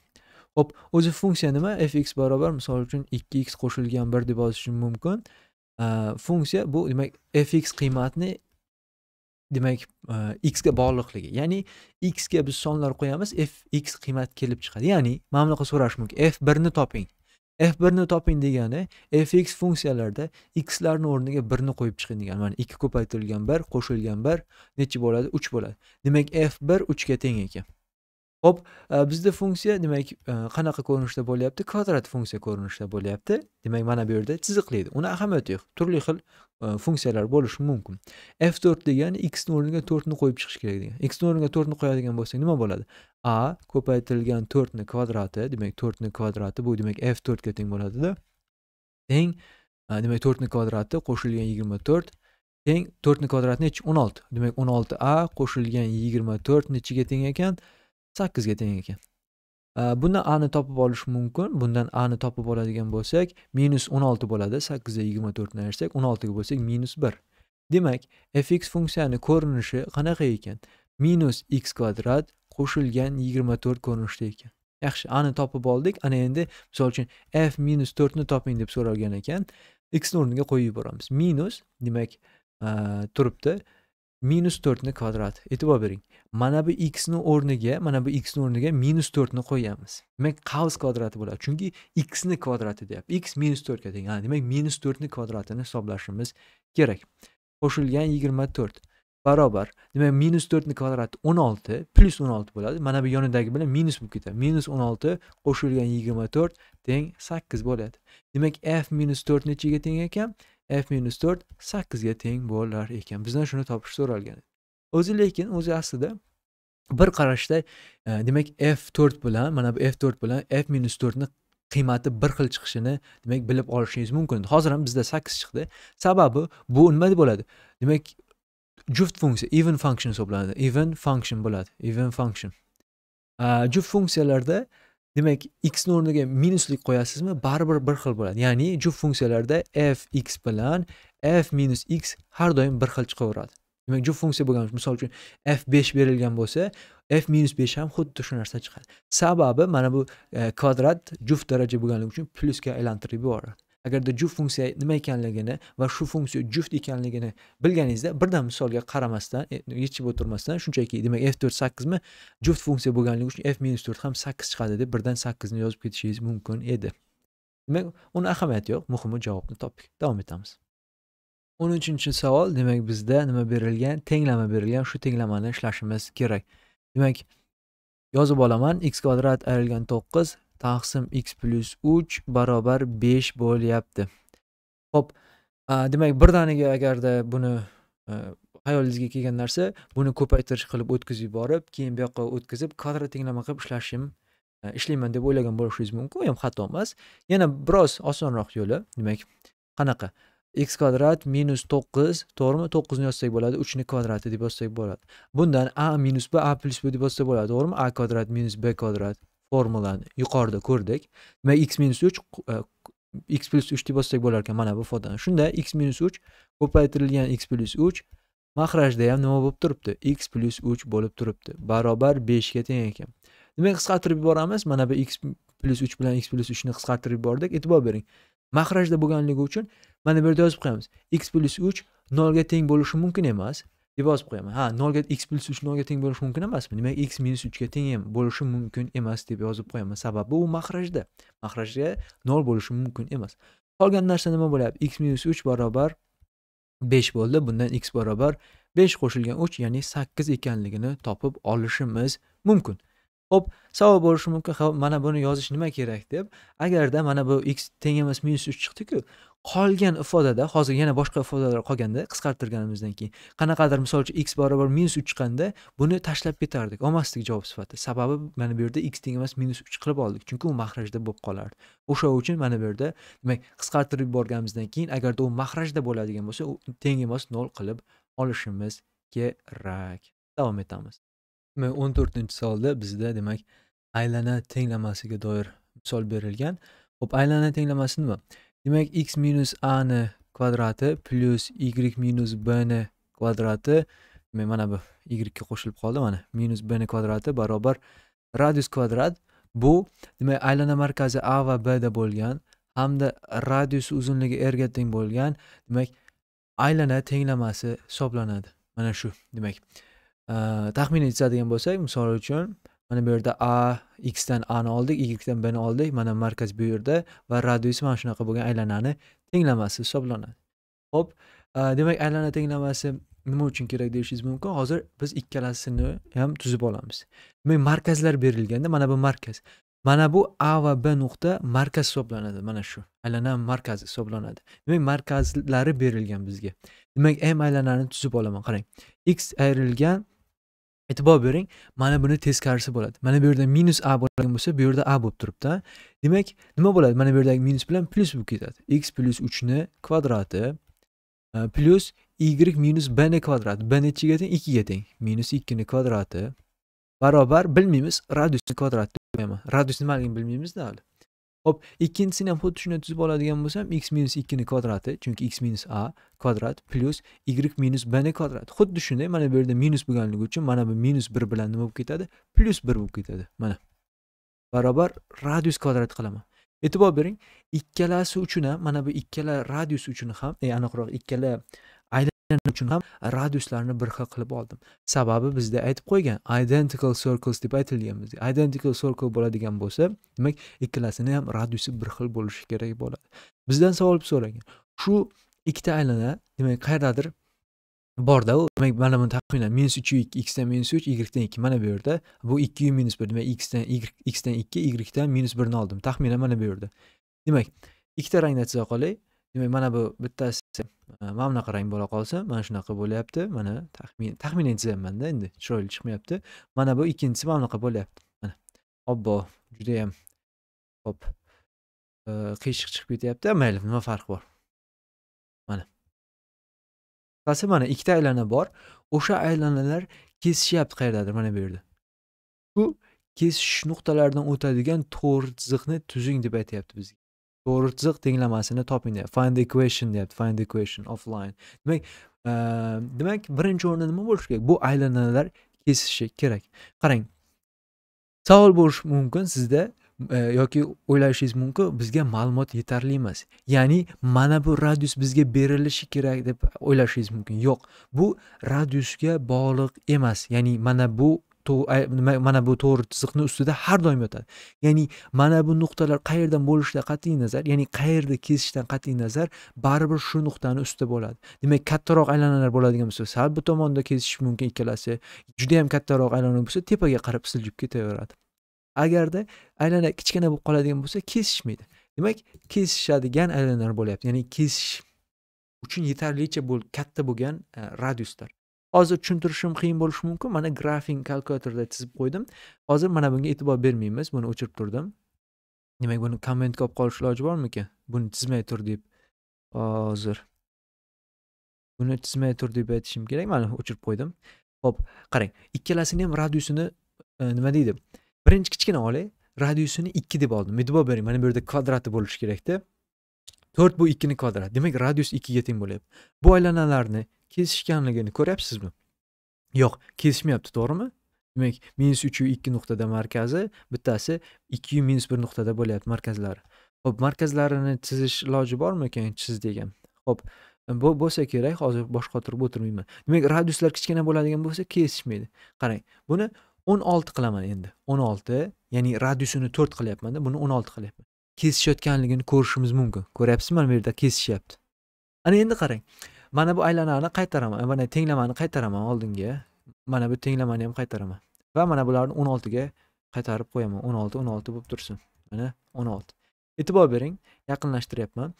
A: ho'p o'zi funksiya nima fx barobar misol uchun ikki x qo'shilgan bir deb yozishim mumkin funksiya bu demak fx qiymatni demak e, x ga bog'liqligi ya'ni x ga biz sonlar qo'yamiz f x qiymat kelib chiqadi ya'ni mana bunaqa so'rash mumkin f birni toping f birni toping degani f x funksiyalarda x larni o'rniga birni qo'yib chiqing degani mana ikki ko'paytirilgan bir qo'shilgan bir nechi bo'ladi uch bo'ladi demak f bir uchga teng ekan ho'p e, bizda funksiya demak e, qanaqa ko'rinishda bo'lyapti kvadrat funksiya ko'rinishida bo'lyapti demak mana bu yerda chiziqli uni ahamiyati yo'q turli xil e, funksiyalar bo'lishi mumkin f to'rt degani xni o'rniga to'rtni qo'yib chiqish kerak degan xni o'rniga to'rtni qo'yadigan bo'lsak nima bo'ladi a ko'paytirilgan to'rtni kvadrati demak to'rtni kvadrati bu demak f to'rtga teng bo'ladida teng demak to'rtni kvadrati qo'shilgan yigirma to'rt teng to'rtni kvadrati nechi o'n olti demak o'n olti a qo'shilgan yigirma to'rt nechiga teng ekan sakkizga teng ekan a ani topib olish mumkin bundan ani topib oladigan bo'lsak minus o'n olti bo'ladi sakkizga yigirma to'rtni ayirsak o'n oltiga bo'lsak minus bir demak fx funksiyani ko'rinishi qanaqa ekan minus x kvadrat qo'shilgan yigirma to'rt ko'rinishda ekan yaxshi ani topib oldik ana endi misol uchun f minus to'rtni toping deb so'ralgan ekan xni o'rniga qo'yib yuboramiz minus demak turibdi minus to'rtni kvadrati e'tibor bering mana bu x ni o'rniga mana bu x ni o'rniga minus to'rtni qo'yamiz demak qavs kvadrati bo'ladi chunki x ni kvadrati deyapti x minus to'rtga teng yani demak minus to'rtni kvadratini hisoblashimiz kerak qo'shilgan yigirma to'rt barobar demak minus to'rtni kvadrati o'n olti plyus o'n olti bo'ladi mana bu yonidagi bilan minus bo'lib ketadi minus o'n olti qo'shilgan yigirma to'rt teng sakkiz bo'ladi demak f minus to'rt nechiga teng ekan f minus 8 ga teng bo'lar ekan bizdan shuni topish so'ralgan o'zi lekin o'zi aslida bir qarashda e, demak f 4 bilan mana bu f 4 bilan f minus ni qiymati bir xil chiqishini demak bilib olishingiz mumkin hozir ham bizda 8 chiqdi sababi bu nima bo'ladi demak juft funksiya even function hisoblanadi even function bo'ladi even function juft funksiyalarda uh, demak xni o'rniga minuslik qo'yasizmi baribir bir xil bo'ladi ya'ni juft funksiyalarda f x bilan f minus x har doim bir xil chiqaveradi demak juft funksiya bo'lgan misol uchun f besh berilgan bo'lsa f minus besh ham xuddi shu narsa chiqadi sababi mana bu e, kvadrat juft daraja bo'lganligi uchun plyusga aylantirib yuboradi agarda juft funksiya nima ekanligini va shu funksiya juft ekanligini bilganingizda birdan misolga qaramasdan e, yechib o'tirmasdan shunchaki demak f to'rt sakkizmi juft funksiya bo'lganligi uchun f minus to'rt ham sakkiz chiqadi deb birdan sakkizni yozib ketishingiz mumkin edi demak uni ahamiyati yo'q muhimi javobni topdik davom etamiz o'n uchinchi savol demak bizda nima berilgan tenglama berilgan shu tenglamani ishlashimiz kerak demak yozib olaman x kvadrat ayrilgan to'qqiz taqsim x plyus uch barobar besh bo'lyapti ho'p demak birdaniga agarda buni hayolingizga e, kelgan narsa buni ko'paytirish qilib o'tkazib yuborib keyin bu yoqqa o'tkazib kvadrat tenglama qilib ishlashim e, ishlayman deb o'ylagan bo'lishingiz mumkin u ham xato emas yana biroz osonroq yo'li demak qanaqa x kvadrat minus to'qqiz to'g'rimi to'qqizni yozsak bo'ladi uchni kvadrati deb yozsak bo'ladi bundan a minus b a plyus b deb yozsa bo'ladi to'g'rimi a kvadrat minus b kvadrat formulani yuqorida ko'rdik demak x minus uch e, x plyus uch deb yozsak bo'lar ekan mana bu fotoni shunda x minus uch ko'paytirilgan x plyus uch mahrajda ham nima bo'lib turibdi x plyus uch bo'lib turibdi barobar beshga teng ekan demak qisqartirib yuboramiz mana bu x plyus uch bilan x plyus uchni qisqartirib yubordik e'tibor bering mahrajda bo'lganligi uchun mana bu yerda yozib qo'yamiz x plyus uch nolga teng bo'lishi mumkin emas deb yozib qo'yaman ha nolga x plyus uch nolga teng bo'lishi mumkin emasmi demak x minus uchga teng ham bo'lishi mumkin emas deb yozib qo'yaman sababi u mahrajda mahrajga nol bo'lishi mumkin emas qolgan narsa nima bo'lyapti x minus uch barobar besh bo'ldi bundan x barobar besh qo'shilgan uch ya'ni sakkiz ekanligini topib olishimiz mumkin ho'p savol bo'lishi mumkin ha mana buni yozish nima kerak deb agarda mana bu x teng emas minus uch chiqdiku qolgan ifodada hozir yana boshqa ifodalar qolganda qisqartirganimizdan keyin qanaqadir misol uchun x barobar minus uch chiqqanda buni tashlab ketardik olmasdik javob sifati sababi mana bu yerda x teng emas minus uch qilib oldik chunki u mahrajda bo'lib qolardi o'sha uchun mana bu yerda demak qisqartirib yuborganimizdan keyin agarda u mahrajda bo'ladigan bo'lsa u teng emas nol qilib olishimiz kerak davom etamiz o'n to'rtinchi savolda bizda demak aylana tenglamasiga doir misol berilgan ho'p aylana tenglamasi nima demak x minus a ni kvadrati plyus y minus b ni kvadrati demak mana bu y ga qo'shilib qoldi mana minus b ni kvadrati barobar radius kvadrat bu demak aylana markazi a va b da bo'lgan hamda radius uzunligi r ga teng bo'lgan demak aylana tenglamasi hisoblanadi mana shu demak Э, taxmin etishadigan bo'lsak misol uchun mana bu yerda a x dan a ni oldik y dan b ni oldik mana markaz bu yerda va radiusi mana shunaqa bo'lgan aylanani tenglamasi hisoblanadi ho'p e, demak aylana tenglamasi nima uchun kerak deyishingiz mumkin hozir biz ikkalasini ham tuzib olamiz demak markazlar berilganda mana bu markaz mana bu a va b nuqta markaz hisoblanadi mana shu aylana markazi hisoblanadi demak markazlari berilgan bizga demak m aylanani tuzib olaman qarang x ayrilgan e'tibor bering mana buni teskarisi bo'ladi mana bu yerda minus a bo'lgan bo'lsa bu yerda a bo'lib turibdi demak nima bo'ladi mana bu yerdagi minus bilan plyus bo'lib ketadi x plyus uchni kvadrati e, plyus y minus bni kvadrati b nechiga teng ikkiga teng minus ikkini kvadrati barobar bilmaymiz radiusni kvadrati nima radius nimaligini bilmaymizda hali ho'p ikkinchisini ham xuddi shunday tuzib oladigan bo'lsam x minus ikkini kvadrati chunki x minus a kvadrat plyus y minus bni kvadrat xuddi shunday mana bu yerda minus bo'lganligi uchun mana bu minus bir bilan nima bo'lib ketadi plyus bir bo'lib ketadi mana barobar radius kvadrat qilaman e'tibor bering ikkalasi uchun ham mana bu ikkala radius uchun ham e, aniqroq ikkala uchun ham radiuslarni bir xil qilib oldim sababi bizda aytib qo'ygan identical circles deb aytilgan bizga identical circle bo'ladigan bo'lsa demak ikkalasini ham radiusi bir xil bo'lishi kerak bo'ladi bizdan savol so'ragan shu ikkita aylana demak qayerdadir borda u demak mana buni taxminan minus uch dan minus uch ydan ikki mana bu yerda bu ikki yu minus bir demak xdan dan ikki ydan minus birni oldim taxminan mana bu yerda demak ikkita rangni chiza qolay demak mana bu bittasi e, mana bunaqa rang bo'la qolsa mana shunaqa bo'lyapti mana taxmin taxminan chizamanda endi chiroyli chiqmayapti mana bu ikkinchisi mana bunaqa bo'lyapti mana obbo judayam hop e, qiyshiq chiqib ketyapti mayli nima farqi bor mana qisqasi mana ikkita aylana bor o'sha aylanalar kesishyapti qayerdadir mana bu yerda shu kesish nuqtalaridan o'tadigan to'rt chiziqni tuzing deb aytyapti bizga to'g'ri chiziq tenglamasini toping deyapti find the equation deyapti find the equation of line demak demak birinchi o'rinda nima bo'lishi kerak bu aylanalar kesishi kerak qarang savol bo'lishi mumkin sizda yoki o'ylashingiz mumkin bizga ma'lumot yetarli emas ya'ni mana bu radius bizga berilishi kerak deb o'ylashingiz mumkin yo'q bu radiusga bog'liq emas ya'ni mana bu mana bu to'g'ri chiziqni ustida har doim yotadi ya'ni mana bu nuqtalar qayerdan bo'lishidan qat'iy nazar ya'ni qayerda kesishdan qat'iy nazar baribir shu nuqtani ustida bo'ladi demak kattaroq aylanalar bo'ladigan bo'lsa sal bu tomonda kesishi mumkin ikkalasi juda yam kattaroq aylana bo'lsa tepaga qarab siljib ketaveradi agarda aylana kichkina bo'lib qoladigan bo'lsa kesishmaydi demak kesishadigan aylanalar bo'lyapti ya'ni kesish uchun yetarlicha katta bo'lgan radiuslar hozir tushuntirishim qiyin bo'lishi mumkin mana grafin kalkulyatorda chizib qo'ydim hozir mana bunga e'tibor bermaymiz buni o'chirib turdim demak buni kommentga olib qolish iloji bormikan buni chizmay tur deb hozir buni chizmay tur deb aytishim kerak mana o'chirib qo'ydim ho'p qarang ikkalasini ham radiusini e, nima deydi birinchi kichkina olay radiusini ikki deb oldim e'tibor bering mana bu yerda kvadrati bo'lishi kerakda to'rt bu ikkini kvadrat demak radius ikkiga teng bo'lyapti bu aylanalarni kesishganligini ko'ryapsizmi yo'q kesishmayapti to'g'rimi demak minus uchu ikki nuqtada markazi bittasi 2 minus bir nuqtada bo'lyapti markazlari ho'p markazlarini chizish iloji bormi ekan chiz degan ho'p bu bo'lsa kerak hozir bosh qotirib o'tirmayman demak radiuslar kichkina bo'ladigan bo'lsa kesishmaydi qarang buni o'n olti qilaman endi o'n olti ya'ni radiusini to'rt qilyapmanda buni o'n olti qilyapman kesishayotganligini ko'rishimiz mumkin ko'ryapsizmi mana bu yerda kesishyapti ana endi qarang mana bu aylanani qaytaraman mana tenglamani qaytaraman oldinga mana bu tenglamani ham qaytaraman va mana bularni o'n oltiga qaytarib qo'yaman o'n olti o'n olti bo'lib tursin mana o'n olti e'tibor bering yaqinlashtiryapman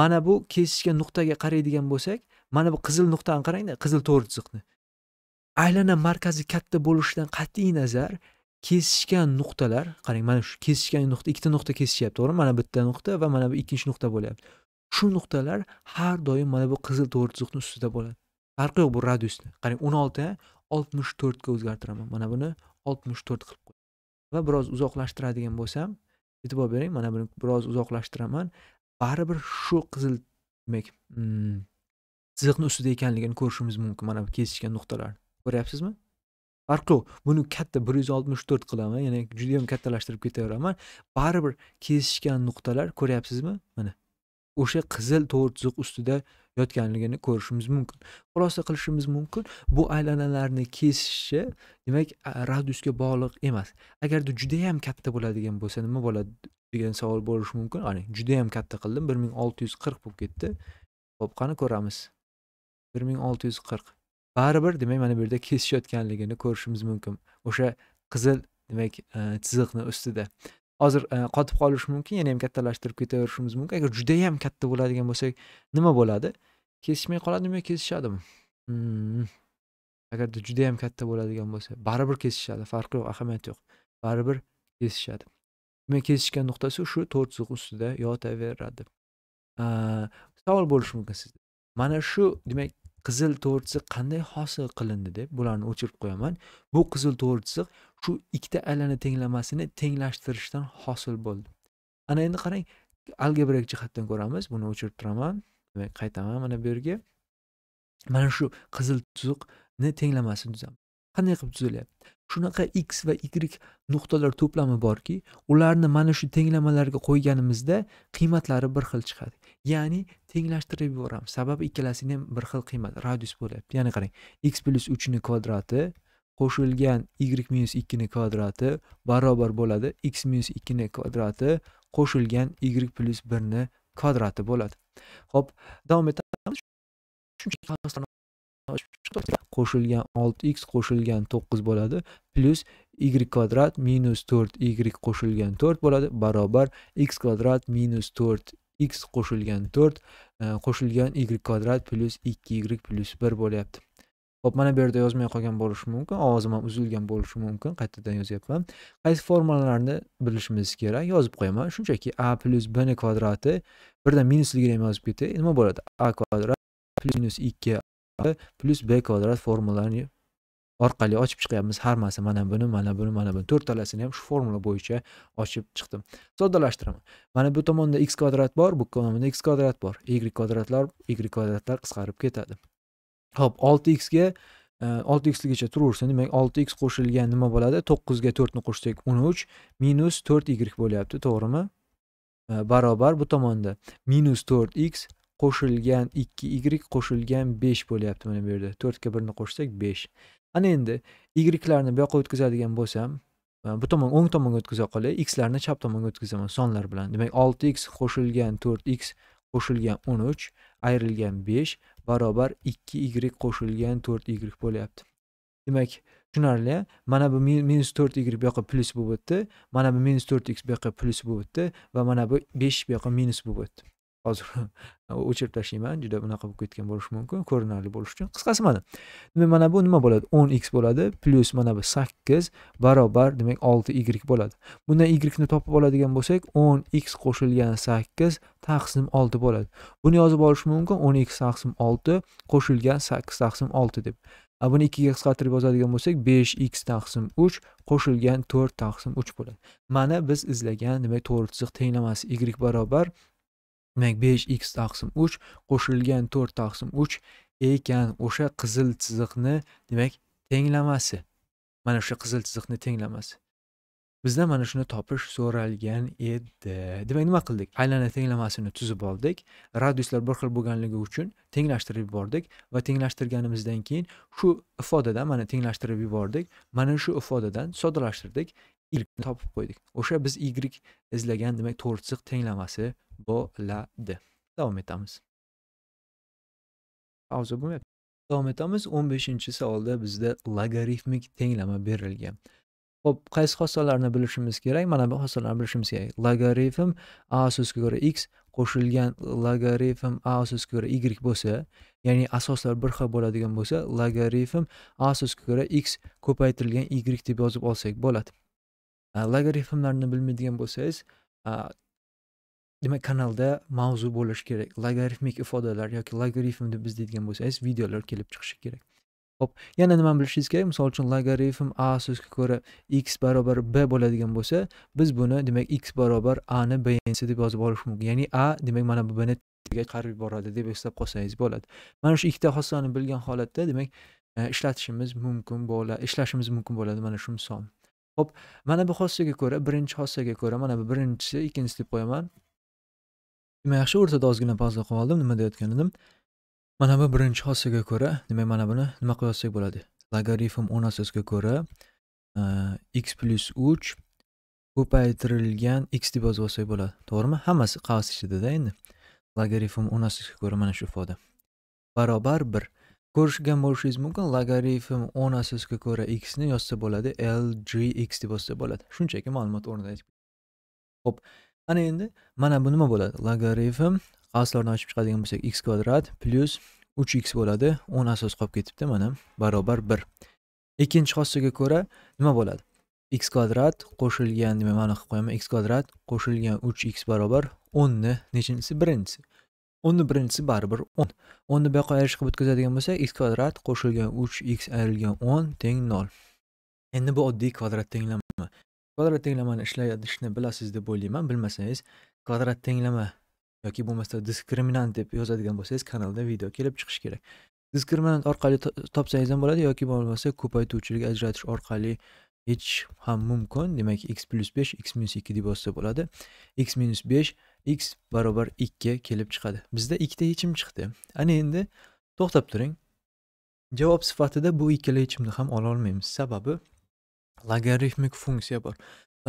A: mana bu kesishgan nuqtaga qaraydigan bo'lsak mana bu qizil nuqtani qarangda qizil to'rt chiziqni aylana markazi katta bo'lishidan qat'iy nazar kesishgan nuqtalar qarang mana shu kesishgan nuqta ikkita nuqta kesishyapti to'g'rimi mana bitta nuqta va mana bu ikkinchi nuqta bo'lyapti shu nuqtalar har doim mana bu qizil to'g'ri chiziqni ustida bo'ladi farqi yo'q bu radiusni qarang o'n olti oltmish to'rtga o'zgartiraman mana buni oltmish to'rt qilib qo'y va biroz uzoqlashtiradigan bo'lsam e'tibor bering mana buni biroz uzoqlashtiraman baribir shu qizil demak chiziqni hmm, ustida ekanligini ko'rishimiz mumkin mana bu kesishgan nuqtalarni ko'ryapsizmi farqi buni katta bir yuz oltmish to'rt qilaman ya'ni judayam kattalashtirib ketaveraman baribir kesishgan nuqtalar ko'ryapsizmi mana o'sha qizil chiziq ustida yotganligini ko'rishimiz mumkin xulosa qilishimiz mumkin bu aylanalarni kesishi demak radiusga bog'liq emas agarda judayam katta bo'ladigan bo'lsa nima bo'ladi degan savol bo'lishi mumkin ana judayam katta qildim bir ming olti yuz qirq bo'lib ketdi ho'p qani ko'ramiz bir ming olti yuz qirq baribir demak mana bu yerda kesishayotganligini ko'rishimiz mumkin o'sha qizil demak e, chiziqni ustida hozir e, qotib qolishi mumkin yana ham kattalashtirib ketaverishimiz mumkin agar judayam katta bo'ladigan bo'lsak nima bo'ladi kesishmay qoladimi yo kesishadimi hmm. agarda judayam katta bo'ladigan bo'lsa baribir kesishadi farqi yo'q ahamiyati yo'q baribir kesishadi demak kesishgan nuqtasi shu to'rt chiziq ustida yotaveradi e, savol bo'lishi mumkin sizda mana shu demak qizil chiziq qanday hosil qilindi deb bularni o'chirib qo'yaman bu qizil chiziq shu ikkita aylana tenglamasini tenglashtirishdan hosil bo'ldi ana endi qarang algebrak jihatdan ko'ramiz buni o'chirib turaman demak qaytaman mana bu yerga mana shu qizil chiziqni tenglamasini tuzaman qanday qilib tuzilyapti shunaqa x va y nuqtalar to'plami borki ularni mana shu tenglamalarga qo'yganimizda qiymatlari bir xil chiqadi ya'ni tenglashtirib yuboramiz sababi ikkalasini ham bir xil qiymat radius bo'lyapti ya'ni qarang x plyus uchni kvadrati qo'shilgan y minus ikkini kvadrati barobar bo'ladi x minus ikkini kvadrati qo'shilgan y plyus birni kvadrati bo'ladi ho'p davom etamiz qo'shilgan olti x qo'shilgan to'qqiz bo'ladi plyus y kvadrat minus to'rt y qo'shilgan to'rt bo'ladi barobar x kvadrat minus to'rt x qo'shilgan 4 e, qo'shilgan y kvadrat plyus 2 y plyus 1 bo'lyapti ho'p mana bu yerda yozmay qolgan bo'lishi mumkin ovozim ham uzilgan bo'lishi mumkin qaytadan yozyapman qaysi formulalarni bilishimiz kerak yozib qo'yaman shunchaki a plyus bni kvadrati birdan minusligini ham yozib ketay nima bo'ladi a kvadrat plyus minus ikki plyus b kvadrat formulalarni orqali ochib chiqyapmiz hammasi mana buni mana buni mana buni to'rttalasini ham shu formula bo'yicha ochib chiqdim soddalashtiramiz mana bu tomonda x kvadrat bor bu tomonda x kvadrat bor y kvadratlar y kvadratlar qisqarib ketadi ho'p olti xga e, olti xligicha turaversin demak olti x qo'shilgan nima bo'ladi to'qqizga to'rtni qo'shsak o'n uch minus to'rt y bo'lyapti to'g'rimi e, barobar bu tomonda minus to'rt x qo'shilgan ikki y qo'shilgan besh bo'lyapti mana bu yerda to'rtga birni qo'shsak besh ana endi ylarni bu yoqqa o'tkazadigan bo'lsam e, bu tomon o'ng tomonga o'tkaza qolay xlarni chap tomonga o'tkazaman sonlar bilan demak olti x qo'shilgan to'rt x qo'shilgan o'n uch ayrilgan besh barobar ikki y qo'shilgan to'rt y bo'lyapti demak tushunarli mana bu minus to'rt y bu yoqqa plyus bo'lib o'tdi mana bu minus to'rt x bu yoqqa plyus bo'lib o'tdi va mana bu besh bu yoqqa minus bo'lib o'tdi hozir o'chirib tashlayman juda bunaqa bo'lib ketgan bo'lishi mumkin ko'rinarli bo'lishi uchun qisqasi mana demak mana bu nima bo'ladi o'n x bo'ladi plyus mana bu sakkiz barobar demak olti y bo'ladi bundan yni topib oladigan bo'lsak o'n x qo'shilgan sakkiz taqsim olti bo'ladi buni yozib olish mumkin o'n x taqsim olti qo'shilgan sakkiz taqsim olti deb a buni ikkiga qisqartirib yozadigan bo'lsak besh x taqsim uch qo'shilgan to'rt taqsim uch bo'ladi mana biz izlagan demak to'g'ri chiziq tenglamasi y barobar demak 5x taqsim 3 qo'shilgan 4 taqsim 3 ekan o'sha qizil chiziqni demak tenglamasi mana o'sha qizil chiziqni tenglamasi bizdan mana shuni topish so'ralgan edi demak nima qildik aylana tenglamasini tuzib oldik radiuslar bir xil bo'lganligi uchun tenglashtirib yubordik va tenglashtirganimizdan keyin shu ifodadan mana tenglashtirib yubordik mana shu ifodadan soddalashtirdik ilkni topib qo'ydik o'sha biz y izlagan demak to'rt to'rtsiq tenglamasi bo'ladi davom etamiz pauza bo'lmayapti davom etamiz o'n beshinchi savolda bizda logarifmik tenglama berilgan ho'p qaysi xossalarni bilishimiz kerak mana bu xossalarni bilishimiz kerak logarifm a asosga ko'ra x qo'shilgan logarifm a asosga ko'ra y bo'lsa ya'ni asoslar bir xil bo'ladigan bo'lsa logarifm a asosga ko'ra x ko'paytirilgan y deb yozib olsak bo'ladi logarifmlarni bilmaydigan bo'lsangiz e, demak kanalda mavzu bo'lishi kerak logarifmik ifodalar yoki logarifm deb biz deydigan bo'lsangiz videolar kelib chiqishi kerak ho'p yana nima bilishingiz kerak misol uchun logarifm a so'zga ko'ra x barobar b bo'ladigan bo'lsa biz buni demak x barobar ani bnsi deb yozib olish mumkin ya'ni a demak mana bu bni qarab boradi deb eslab qolsangiz bo'ladi mana shu ikkita xossani bilgan holatda demak e, ishlatishimiz mumkin bo'ladi ishlashimiz mumkin bo'ladi mana shu misol ho'p mana bu xossaga ko'ra birinchi xossaga ko'ra mana bu birinchisi ikkinchisi deb qo'yaman nima yaxshi o'rtada ozgina pauza qilib oldim nima deyotgan edim mana bu birinchi xossaga ko'ra demak mana buni nima qilib yozsak bo'ladi logarifm o'n asosga ko'ra e, x plyus uch ko'paytirilgan x deb yozib olsak bo'ladi to'g'rimi hammasi qavs ichidada endi logarifm o'n asosga ko'ra mana shu ifoda barobar bir ko'rishgan bo'lishingiz mumkin logarifm o'n asosga ko'ra x ni yozsa bo'ladi l g x deb yozsa bo'ladi shunchaki ma'lumot o'rnida aytib ho'p ana endi mana bu nima bo'ladi logarifm aslarni ochib chiqadigan bo'lsak x kvadrat plyus uch x bo'ladi o'n asos qolib ketibdi mana barobar bir ikkinchi xossaga ko'ra nima bo'ladi x kvadrat qo'shilgan nima mana qilib qo'yaman x kvadrat qo'shilgan uch x barobar o'nni nechinchisi birinchisi o'nni birinchisi baribir o'n o'nni bu yoqqa ayirish qilib o'tkazadigan bo'lsak x kvadrat qo'shilgan uch x ayrilgan o'n teng nol endi bu oddiy kvadrat tenglama kvadrat tenglamani ishlatishni bilasiz deb o'ylayman bilmasangiz kvadrat tenglama yoki bo'lmasa diskriminant deb yozadigan bo'lsangiz kanalda video kelib chiqishi kerak diskriminant orqali topsangiz ham bo'ladi yoki bo'lmasa ko'paytuvchilik ajratish orqali yechish ham mumkin demak x plyus besh x minus ikki deb yozsa bo'ladi x minus besh x barobar 2 kelib chiqadi bizda ikkita yechim chiqdi ana endi to'xtab turing javob sifatida bu ikkala yechimni ham ola olmaymiz sababi logaritmik funksiya bor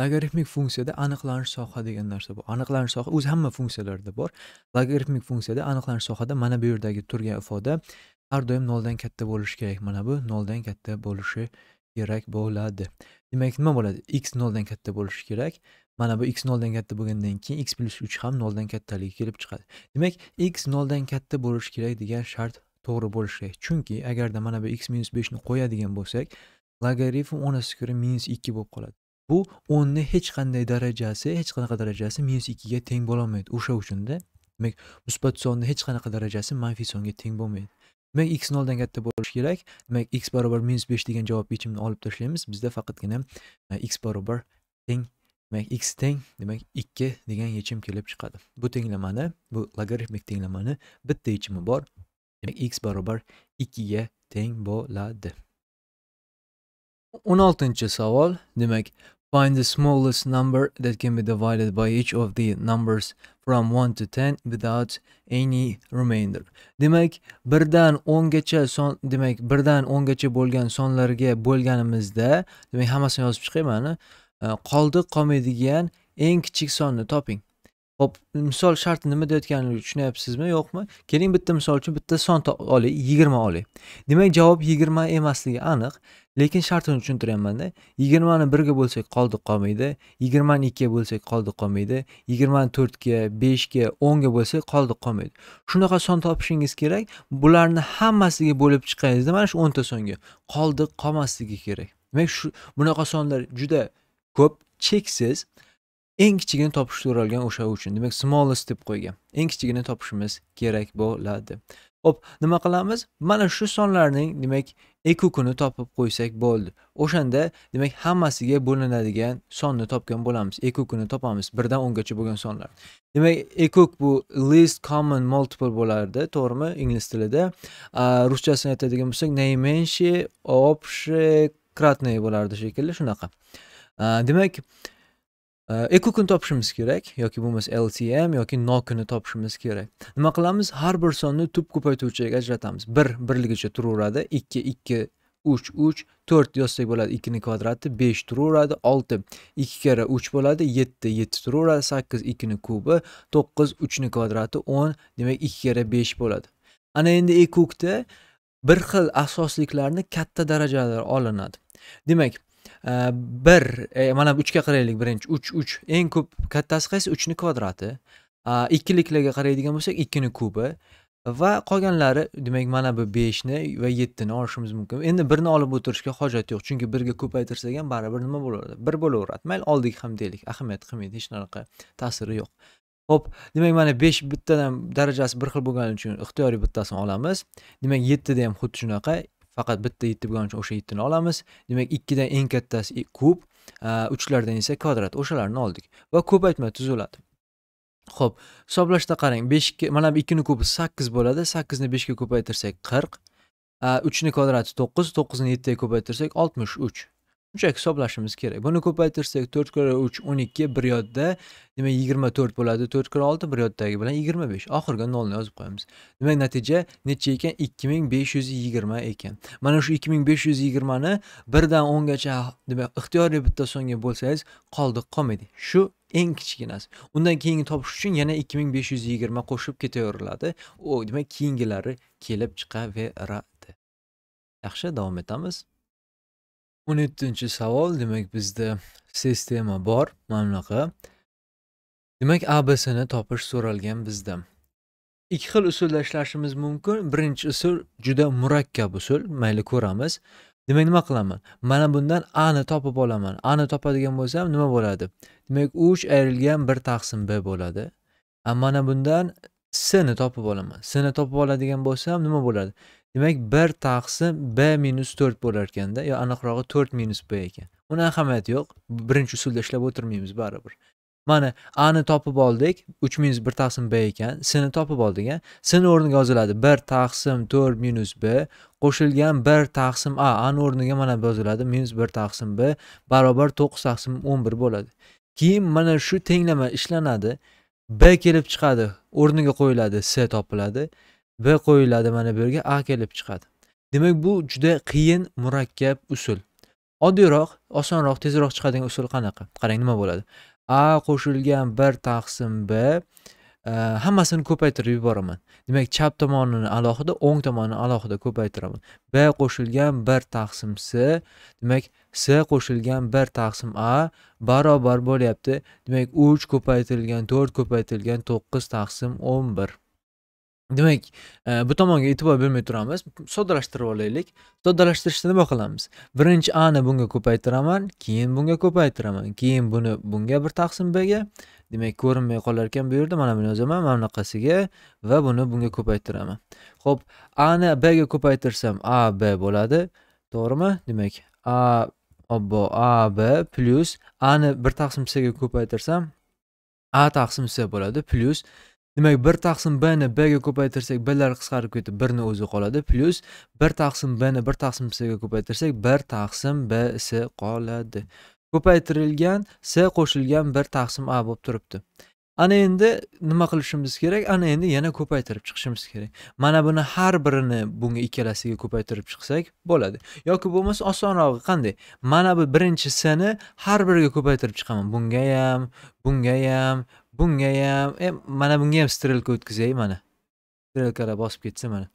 A: logaritmik funksiyada aniqlanish soha degan narsa bor aniqlanish soha o'zi hamma funksiyalarda bor logaritmik funksiyada aniqlanish sohada mana bu yerdagi turgan ifoda har doim noldan katta bo'lishi kerak mana bu noldan katta bo'lishi kerak bo'ladi demak nima bo'ladi x noldan katta bo'lishi kerak mana bu x noldan katta bo'lgandan keyin x plyus uch ham noldan kattaligi kelib chiqadi demak x noldan katta bo'lishi kerak degan shart to'g'ri bo'lishi kerak chunki agarda mana bu x minus beshni qo'yadigan bo'lsak logarifm o'n ko'ra minus ikki bo'lib qoladi bu o'nni hech qanday darajasi hech qanaqa darajasi minus ikkiga teng bo'lolmaydi o'sha uchunda demak musbat sonni hech qanaqa darajasi manfiy songa teng bo'lmaydi demak x noldan katta bo'lishi kerak demak x barobar minus besh degan javob yechimini olib tashlaymiz bizda faqatgina e, x barobar teng demak x teng demak 2 degan yechim kelib chiqadi bu tenglamani bu logaritmik tenglamani bitta yechimi bor demak x barobar 2 ga teng bo'ladi 16 savol demak find the smallest number that can be divided by each of the numbers from 1 to 10 without any remainder demak birdan 10 gacha son demak birdan 10 gacha bo'lgan sonlarga bo'lganimizda demak hammasini yozib chiqay mana Э, qoldi qolmaydigan eng kichik sonni toping ho'p misol sharti nima deyotganini tushunyapsizmi yo'qmi keling bitta misol uchun bitta son oling yigirma oling demak javob yigirma emasligi aniq lekin shartini tushuntiryapmanda yigirmani birga bo'lsak qoldiq qolmaydi yigirmani ikkiga bo'lsak qoldiq qolmaydi yigirmani to'rtga beshga o'nga bo'lsak qoldiq qolmaydi shunaqa son topishingiz kerak bularni hammasiga bo'lib chiqaringizda mana shu o'nta songa qoldiq qolmasligi kerak demak shu bunaqa sonlar juda ko'p cheksiz eng kichigini topish so'ralgan o'sha uchun demak smallest deb qo'ygan eng kichigini topishimiz kerak bo'ladi ho'p nima qilamiz mana shu sonlarning demak ekukini topib qo'ysak bo'ldi o'shanda demak hammasiga bo'linadigan sonni topgan bo'lamiz ekukini topamiz birdan o'ngacha bo'lgan sonlar demak ekuk bu least common multiple bo'lardi to'g'rimi ingliz tilida ruschasini aytadigan bo'lsak наименьший общий кратный bo'lardi shekilli shunaqa demak e, eku kun topishimiz kerak yoki bo'lmasa ltm yoki nokuni topishimiz kerak nima qilamiz har bir sonni tub ko'paytuvchiga ajratamiz bir birligicha turaveradi ikki ikki uch uch to'rt yozsak bo'ladi ikkini kvadrati besh turaveradi olti ikki karra uch bo'ladi yetti yetti turaveradi sakkiz ikkini kubi to'qqiz uchni kvadrati o'n demak ikki karra besh bo'ladi ana endi ekukda bir xil asosliklarni katta darajada olinadi demak bir mana bu uchga qaraylik birinchi uch uch eng ko'p kattasi qaysi uchni kvadrati ikkiliklarga qaraydigan bo'lsak ikkini kubi va qolganlari demak mana bu beshni va yettini olishimiz mumkin endi birni olib o'tirishga hojat yo'q chunki birga ko'paytirsak ham baribir nima bo'laveradi bir bo'laveradi mayli oldik ham deylik ahamiyat qilmaydi hech qanaqa ta'siri yo'q ho'p demak mana besh bittadan darajasi bir xil bo'lgani uchun ixtiyoriy bittasini olamiz demak yettida ham xuddi shunaqa faqat bitta yetti bo'lgani uchun o'sha yettini olamiz demak ikkidan eng kattasi kub uchlardan esa kvadrat o'shalarni oldik va ko'paytma tuziladi ho'p hisoblashda qarang beshga mana bu ikkini kubi sakkiz bo'ladi sakkizni beshga ko'paytirsak qirq uchni kvadrati to'qqiz to'qqizni yettiga ko'paytirsak oltmish uch shuncha hisoblashimiz kerak buni ko'paytirsak to'rt ko'ra uch o'n ikki bir yodda demak yigirma to'rt bo'ladi to'rt ko'ra olti bir yoddagi bilan yigirma besh oxirgi nolni yozib qo'yamiz demak natija necha ekan ikki ming besh yuz yigirma ekan mana shu ikki ming besh yuz yigirmani birdan o'ngacha demak ixtiyoriy bitta songa bo'lsangiz qoldiq qolmaydi shu eng kichkinasi undan keyingi topish uchun yana ikki ming besh yuz yigirma qo'shib ketaveriladi u demak keyingilari kelib chiqaveradi yaxshi davom etamiz o'n yettinchi savol demak bizda sistema bor mana bunaqa demak absni topish so'ralgan bizda ikki xil usulda ishlashimiz mumkin birinchi usul juda murakkab usul mayli ko'ramiz demak nima qilaman mana bundan a ni topib olaman a ni topadigan bo'lsam nima bo'ladi demak uch ayrilgan bir taqsim b bo'ladi mana bundan s ni topib olaman s ni topib oladigan bo'lsam nima bo'ladi demak bir taqsim b minus to'rt bo'lar ekanda yo aniqrog'i to'rt minus b ekan buni ahamiyati yo'q birinchi usulda ishlab o'tirmaymiz baribir mana a ni topib oldik uch minus bir taqsim b ekan s ni topib oldik a s ni o'rniga yoziladi bir taqsim to'rt minus b qo'shilgan bir taqsim a ani o'rniga mana bu yoziladi minus bir taqsim b barobar to'qqiz taqsim o'n bir bo'ladi keyin mana shu tenglama ishlanadi b kelib chiqadi o'rniga qo'yiladi s topiladi b qo'yiladi mana bu yerga a kelib chiqadi demak bu juda qiyin murakkab usul oddiyroq osonroq tezroq chiqadigan usul qanaqa qarang nima bo'ladi a qo'shilgan bir taqsim b e, hammasini ko'paytirib yuboraman demak chap tomonini alohida o'ng tomonini alohida ko'paytiraman b qo'shilgan bir taqsim s demak s qo'shilgan bir taqsim a barobar bo'lyapti demak uch ko'paytirilgan to'rt ko'paytirilgan to'qqiz taqsim o'n bir demak e, bu tomonga e'tibor bermay turamiz soddalashtirib olaylik soddalashtirishda nima qilamiz birinchi a ni bunga ko'paytiraman keyin bunga ko'paytiraman keyin buni bunga bir taqsim bga demak ko'rinmay qolar ekan bu yerda mana buni yozaman mana bunaqasiga va buni bunga ko'paytiraman ho'p a ni b ga ko'paytirsam a b bo'ladi to'g'rimi demak a obbo a b plyus a ni bir taqsim c ga ko'paytirsam a taqsim c bo'ladi plyus demak bir taqsim b ni b ga ko'paytirsak birlar qisqarib ketib birni o'zi qoladi plyus bir taqsim b ni bir taqsim c ga ko'paytirsak bir taqsim b s qoladi ko'paytirilgan s qo'shilgan bir taqsim a bo'lib turibdi ana endi nima qilishimiz kerak ana endi yana ko'paytirib chiqishimiz kerak mana buni har birini bunga ikkalasiga ko'paytirib chiqsak bo'ladi yoki bo'lmasa osonrog'i qanday mana bu birinchi sni har biriga ko'paytirib chiqaman bunga ham bunga ham bunga ham e, mana bunga ham strelka o'tkazay mana strelkalar bosib ketsa mana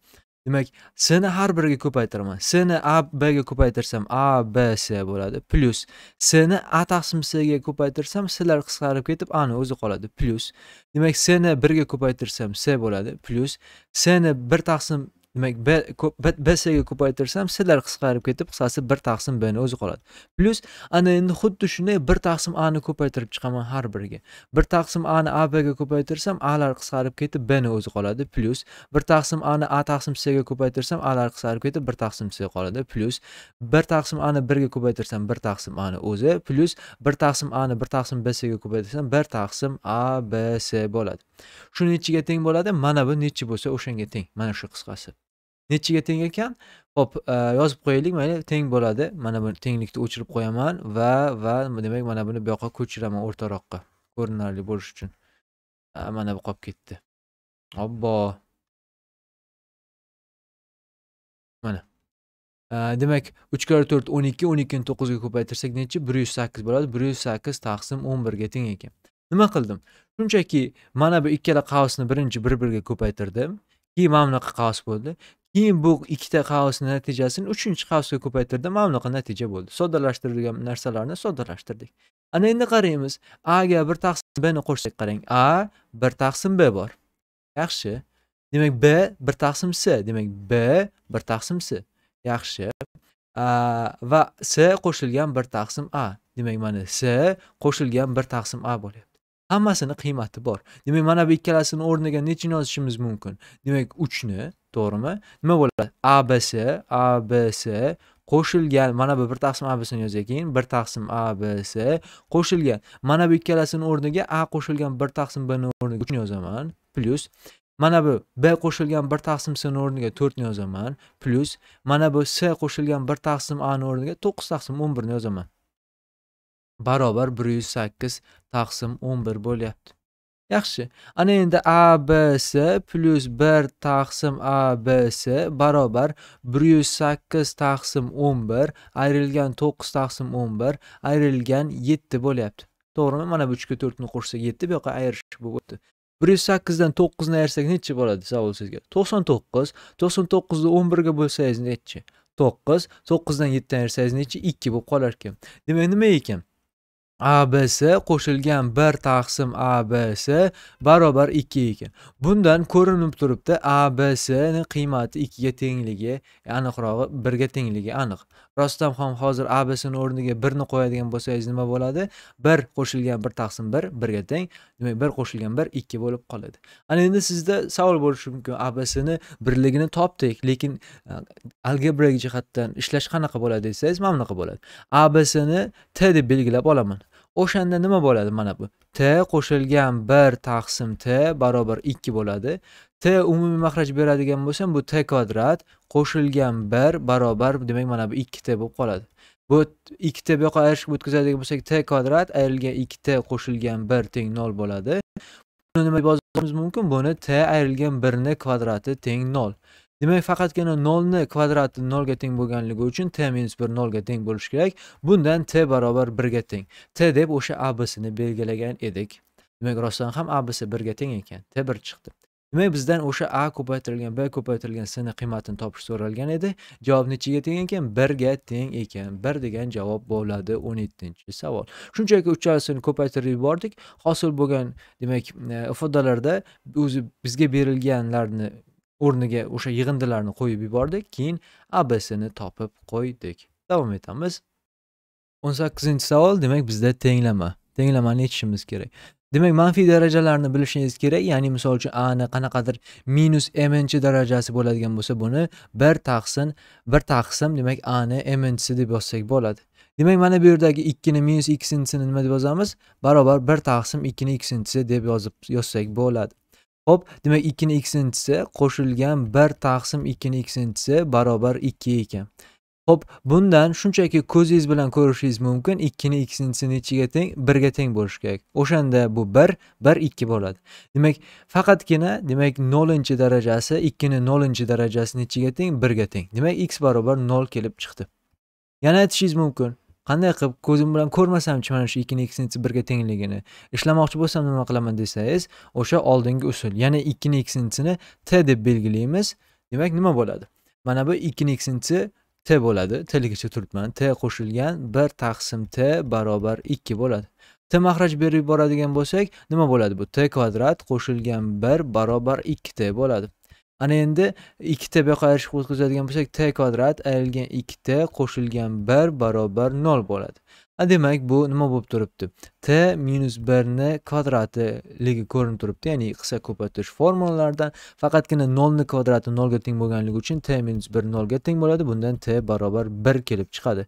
A: demak sni har biriga ko'paytiraman sni a bga ko'paytirsam a b s bo'ladi plyus sni a taqsim ga ko'paytirsam slar qisqarib ketib ani o'zi qoladi plyus demak sni birga ko'paytirsam s bo'ladi plyus sni bir taqsim demak b sga ko'paytirsam sizlar qisqarib ketib qisqasi bir taqsim bni o'zi qoladi plyus ana endi xuddi shunday bir taqsim ani ko'paytirib chiqaman har biriga bir taqsim ani a ga ko'paytirsam alar qisqarib ketib bni o'zi qoladi plyus bir taqsim ani a taqsim sga ko'paytirsam alar qisqarib ketib bir taqsim c qoladi plyus bir taqsim ani birga ko'paytirsam bir taqsim ani o'zi plyus bir taqsim ani bir taqsim b ko'paytirsam bir taqsim a b s bo'ladi shuni nechiga teng bo'ladi mana bu nechi bo'lsa o'shanga teng mana shu qisqasi nechiga teng ekan ho'p e, yozib qo'yaylik mayli teng bo'ladi mana bu tenglikni o'chirib qo'yaman va va demak mana buni bu yoqqa ko'chiraman o'rtaroqqa ko'rinarli bo'lishi uchun e, mana bu qolib ketdi obbo mana e, demak uch karra to'rt o'n ikki o'n ikkini to'qqizga ko'paytirsak nechi bir yuz sakkiz bo'ladi bir yuz sakkiz taqsim o'n birga teng ekan nima qildim shunchaki mana bu ikkala qavsni birinchi bir biriga ko'paytirdim keyin mana bunaqa qavs bo'ldi keyin bu ikkita qaosni natijasini uchinchi qaosga ko'paytirdi mana bunaqa natija bo'ldi soddalashtirilgan narsalarni soddalashtirdik ana endi qaraymiz aga bir taqsim bni qo'shsak qarang a bir taqsim b bor yaxshi demak b bir taqsim s demak b bir taqsim s yaxshi a, va s qo'shilgan bir taqsim a demak mana s qo'shilgan bir taqsim a bo'lyapti hammasini qiymati bor demak mana bu ikkalasini o'rniga nechini yozishimiz mumkin demak uchni to'g'rimi nima bo'ladi abc abc qo'shilgan mana bu bir taqsim absini yozay keyin bir taqsim abs qo'shilgan mana bu ikkalasini o'rniga a qo'shilgan bir taqsim bni o'rniga uchni yozaman plyus mana bu b qo'shilgan bir taqsim sni o'rniga to'rtni yozaman plyus mana bu s qo'shilgan bir taqsim a ni o'rniga to'qqiz taqsim o'n birni yozaman barobar bir yuz sakkiz taqsim 11 bo'lyapti. Yaxshi. Ana endi ABC plus 1 taqsim ABC barobar 108 taqsim 11, ayrilgan 9 taqsim 11, ayrilgan 7 bo'lyapti. To'g'rimi? Mana bu 3 ga 4 ni qo'shsak 7, bu yoqqa ayirish bo'libdi. 108 dan 9 ni ayirsak necha bo'ladi, savol sizga? 99, 99 ni 11 ga bo'lsangiz necha? 9, 9 dan 7 ni ayirsangiz necha? 2 bo'lib qolar ekan. Demak, nima ekan? abc qo'shilgan bir taqsim abc barobar ikki ekan bundan ko'rinib turibdi abcni qiymati ikkiga tengligi aniqrog'i birga tengligi aniq rostdan ham hozir abcni o'rniga birni qo'yadigan bo'lsangiz nima bo'ladi bir qo'shilgan bir taqsim bir birga teng demak bir qo'shilgan bir ikki bo'lib qoladi ana endi sizda savol bo'lishi mumkin abcni birligini topdik lekin algebraik jihatdan ishlash qanaqa bo'ladi desangiz mana bunaqa bo'ladi abcni t deb belgilab olaman o'shanda nima bo'ladi mana bu t qo'shilgan bir taqsim t barobar ikki bo'ladi t umumiy mahraj beradigan bo'lsam bu t kvadrat qo'shilgan bir barobar demak mana bu ikki t bo'lib qoladi bu ikki t bu yoqqa ayirishib o'tkazadigan bo'lsak t kvadrat ayrilgan ikki t qo'shilgan bir teng nol bo'ladi buni nima yozishimiz mumkin buni t ayrilgan birni kvadrati teng nol demak faqatgina nolni kvadrati nolga teng bo'lganligi uchun t minus bir nolga teng bo'lishi kerak bundan t barobar birga teng t deb o'sha absini belgilagan edik demak rostdan ham 1 birga teng ekan t bir chiqdi demak bizdan o'sha a ko'paytirilgan b ko'paytirilgan sni qiymatini topish so'ralgan edi javob nechiga teng ekan birga teng ekan bir degan javob bo'ladi o'n yettinchi savol shunchaki uchalasini ko'paytirib yubordik hosil bo'lgan demak e, ifodalarda o'zi bizga berilganlarni o'rniga o'sha yig'indilarni qo'yib yubordik keyin absni topib qo'ydik davom etamiz o'n sakkizinchi savol demak bizda tenglama tenglamani yechishimiz kerak demak manfiy darajalarni bilishingiz kerak ya'ni misol uchun ani qanaqadir minus mnchi darajasi bo'ladigan bo'lsa buni bir taqsin bir taqsim demak ani mnchisi deb yozsak bo'ladi demak mana bu yerdagi ikkini minus ikkinchisini nima deb yozamiz barobar bir taqsim ikkini ikkinchisi deb yozib yozsak bo'ladi ho'p demak ikkini ikkinchisi qo'shilgan bir taqsim ikkini ikkinchisi barobar ikki ekan ho'p bundan shunchaki ko'zingiz bilan ko'rishingiz mumkin ikkini ikkinchisi nechiga teng birga teng bo'lishi kerak o'shanda bu bir bir ikki bo'ladi demak faqatgina demak nolinchi darajasi ikkini nolinchi darajasi nechiga teng birga teng demak x barobar nol kelib chiqdi yana aytishingiz mumkin qanday qilib ko'zim bilan ko'rmasamchi mana shu ikkini ikkisinchi birga tengligini ishlamoqchi bo'lsam nima qilaman desangiz o'sha oldingi usul ya'ni ikkini ikkinchisini t deb belgilaymiz demak nima bo'ladi mana bu ikkini ikkisinchi t bo'ladi tligicha turibman t qo'shilgan bir taqsim t barobar ikki bo'ladi t mahraj berib yuboradigan bo'lsak nima bo'ladi bu t kvadrat qo'shilgan bir barobar ikki t bo'ladi ana endi ikkita buyoqqa yarashib o'tkazadigan bo'lsak t kvadrat ayrilgan ikki t qo'shilgan bir barobar nol bo'ladi a demak bu nima bo'lib turibdi t minus birni kvadratiligi ko'rinib turibdi ya'ni qisqa ko'paytirish formulalaridan faqatgina nolni kvadrati nolga teng bo'lganligi uchun t minus bir nolga teng bo'ladi bundan t barobar bir kelib chiqadi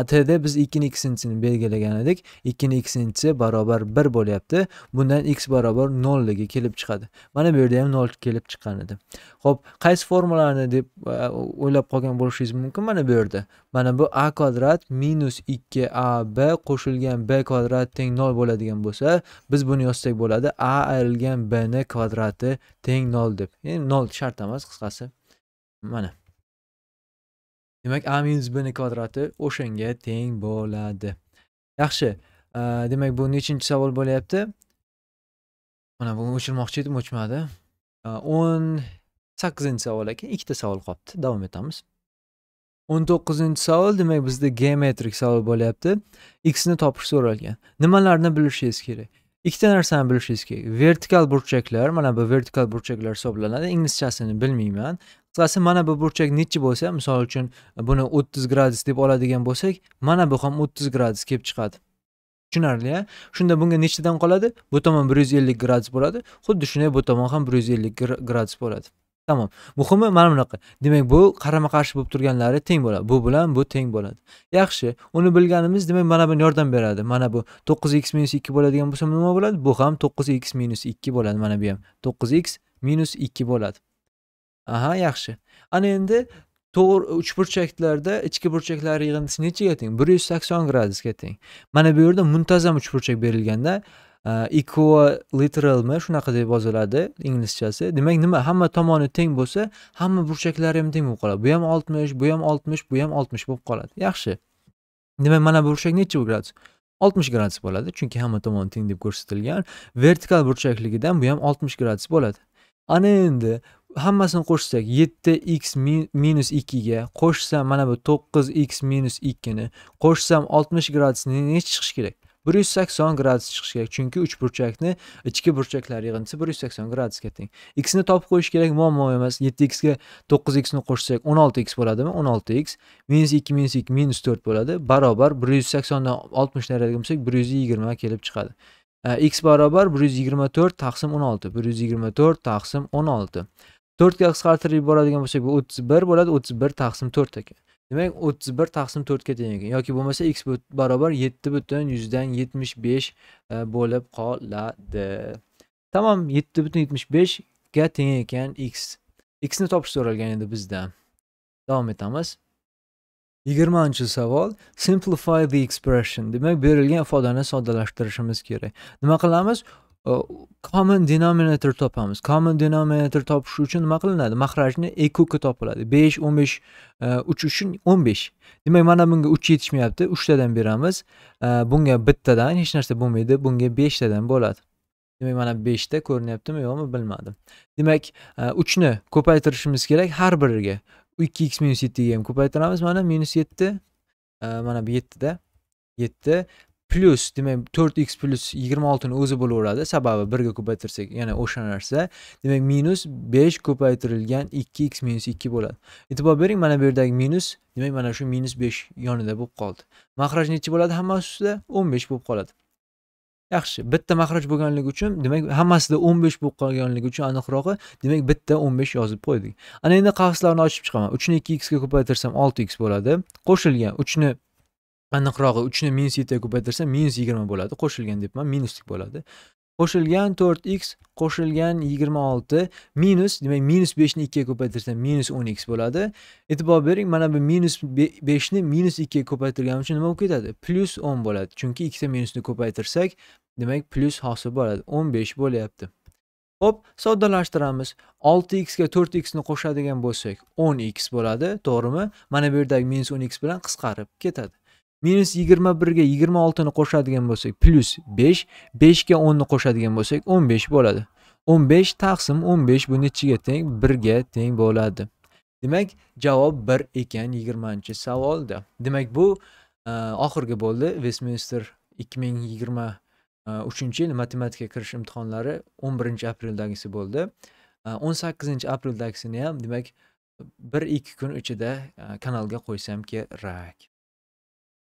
A: a tda biz ikkini ikkisinchini belgilagan edik ikkini ikkisinchisi barobar bir bo'lyapti bundan x barobar nolligi kelib chiqadi mana bu yerda ham nol kelib chiqqan edi ho'p qaysi formulani deb e, o'ylab qolgan bo'lishingiz mumkin mana bu yerda mana bu a kvadrat minus ikki a qo'shilgan b kvadrat teng nol bo'ladigan bo'lsa biz buni yozsak bo'ladi a ayrilgan bni kvadrati teng nol deb ya'ni nol shart emas qisqasi mana demak a minus bni kvadrati o'shanga teng bo'ladi yaxshi demak bu nechinchi savol bo'lyapti mana buni o'chirmoqchi edim o'chmadi o'n sakkizinchi savol ekan ikkita savol qolibdi davom etamiz o'n to'qqizinchi savol demak bizda geometrik savol bo'lyapti x ni topish so'ralgan nimalarni bilishingiz kerak ikkita narsani bilishingiz kerak vertikal burchaklar mana bu vertikal burchaklar hisoblanadi inglizchasini bilmayman qisqasi mana bu burchak nechi bo'lsa misol uchun buni o'ttiz gradus deb oladigan bo'lsak mana bu ham o'ttiz gradus kelib chiqadi tushunarli a shunda bunga nechtadan qoladi bu tomon bir yuz ellik gradus bo'ladi xuddi shunday bu tomon ham bir yuz ellik gradus bo'ladi tamom muhimi mana bunaqa demak bu qarama qarshi bo'lib turganlari teng bo'ladi bu bilan bu teng bo'ladi yaxshi uni bilganimiz demak mana buni yordam beradi mana bu to'qqiz x minus ikki bo'ladigan bo'lsa nima bo'ladi bu ham to'qqiz x minus ikki bo'ladi mana bu ham to'qqiz x minus ikki bo'ladi aha yaxshi ana endi to'g'ri uchburchaklarda ichki burchaklari yig'indisi nechiga teng bir yuz sakson gradusga teng mana bu yerda muntazam uchburchak berilganda equaliteralmi shunaqa deb yoziladi inglizchasi demak nima hamma tomoni teng bo'lsa hamma burchaklari ham teng bo'lib qoladi bu ham oltmish bu ham oltmish bu ham oltmish bo'lib qoladi yaxshi demak mana bu burchak nechi gradus oltmish gradus bo'ladi chunki hamma tomoni teng deb ko'rsatilgan vertikal burchakligidan bu ham oltmish gradus bo'ladi ana endi hammasini qo'shsak yetti x minus ikkiga qo'shsam mana bu to'qqiz x minus ikkini qo'shsam oltmish gradusni nechi chiqishi kerak 180 gradus chiqishi kerak chunki uch burchakni ichki burchaklar yig'indisi 180 gradusga teng xni topib qo'yish kerak muammo emas 7 x xga 9 xni qo'shsak 16 x bo'ladimi 16 x minus 2 minus 2 minus 4 bo'ladi barobar 180 dan 60 darajaga bo'lsak 120 kelib chiqadi e, x barobar 124 taqsim 16 124 taqsim 16 to'rtga qisqartirib yuboradigan bo'lsak bu 31 bo'ladi 31 taqsim 4 ekan demak o'ttiz bir taqsim to'rtga teng ekan yoki bo'lmasa x barobar yetti butun yuzdan yetmish besh e, bo'lib qoladi tamom yetti butun yetmish beshga teng ekan x x ni topish so'ralgan edi bizdan davom etamiz yigirmanchi savol simplify the expression demak berilgan ifodani soddalashtirishimiz kerak nima qilamiz common denominator topamiz common denominator topish uchun nima qilinadi maxrajni ekoki topiladi besh o'n besh e, uch uchun o'n besh demak mana bunga uch yetishmayapti uchtadan beramiz e, bunga bittadan hech narsa bo'lmaydi bunga beshtadan bo'ladi demak mana beshta ko'rinyaptimi yo'qmi bilmadim demak e, uchni ko'paytirishimiz kerak har biriga ikki x minus yettiga ham ko'paytiramiz mana minus yetti mana bu yettida yetti plus demak to'rt x plus yigirma oltini o'zi bo'laveradi sababi birga ko'paytirsak yana o'sha narsa demak minus besh ko'paytirilgan ikki x minus ikki bo'ladi e'tibor bering mana bu yerdagi minus demak mana shu minus besh yonida bo'lib qoldi mahraj nechi bo'ladi hammasi ustida o'n besh bo'lib qoladi yaxshi bitta mahraj bo'lganligi uchun demak hammasida o'n besh bo'lib qolganligi uchun aniqrog'i demak bitta o'n besh yozib qo'ydik ana endi qavslarni ochib chiqaman uchni ikki xga ko'paytirsam olti x bo'ladi qo'shilgan uchni aniqrog'i uchni minus yettiga ko'paytirsam minus yigirma bo'ladi qo'shilgan debman minuslik bo'ladi qo'shilgan to'rt x qo'shilgan yigirma olti minus demak minus beshni ikkiga ko'paytirsam minus o'n x bo'ladi e'tibor bering mana bu minus beshni minus ikkiga ko'paytirganim uchun nima bo'lib ketadi plyus o'n bo'ladi chunki ikkita minusni ko'paytirsak demak plyus hosil bo'ladi o'n besh bo'lyapti Xo'p, soddalashtiramiz. 6x ga 4x ni qo'shadigan bo'lsak, 10x bo'ladi, to'g'rimi? Mana bu yerdagi -10x bilan qisqarib ketadi. minus yigirma birga yigirma oltini qo'shadigan bo'lsak plyus besh beshga o'nni qo'shadigan bo'lsak o'n besh bo'ladi o'n besh taqsim o'n besh bu nechiga teng birga teng bo'ladi demak javob bir ekan yigirmanchi savolda demak bu e, oxirgi bo'ldi vestminster ikki ming yigirma e, uchinchi yil matematikaga kirish imtihonlari o'n birinchi apreldagisi bo'ldi e, o'n sakkizinchi apreldagisini ham demak bir ikki kun ichida kanalga qo'ysam kerak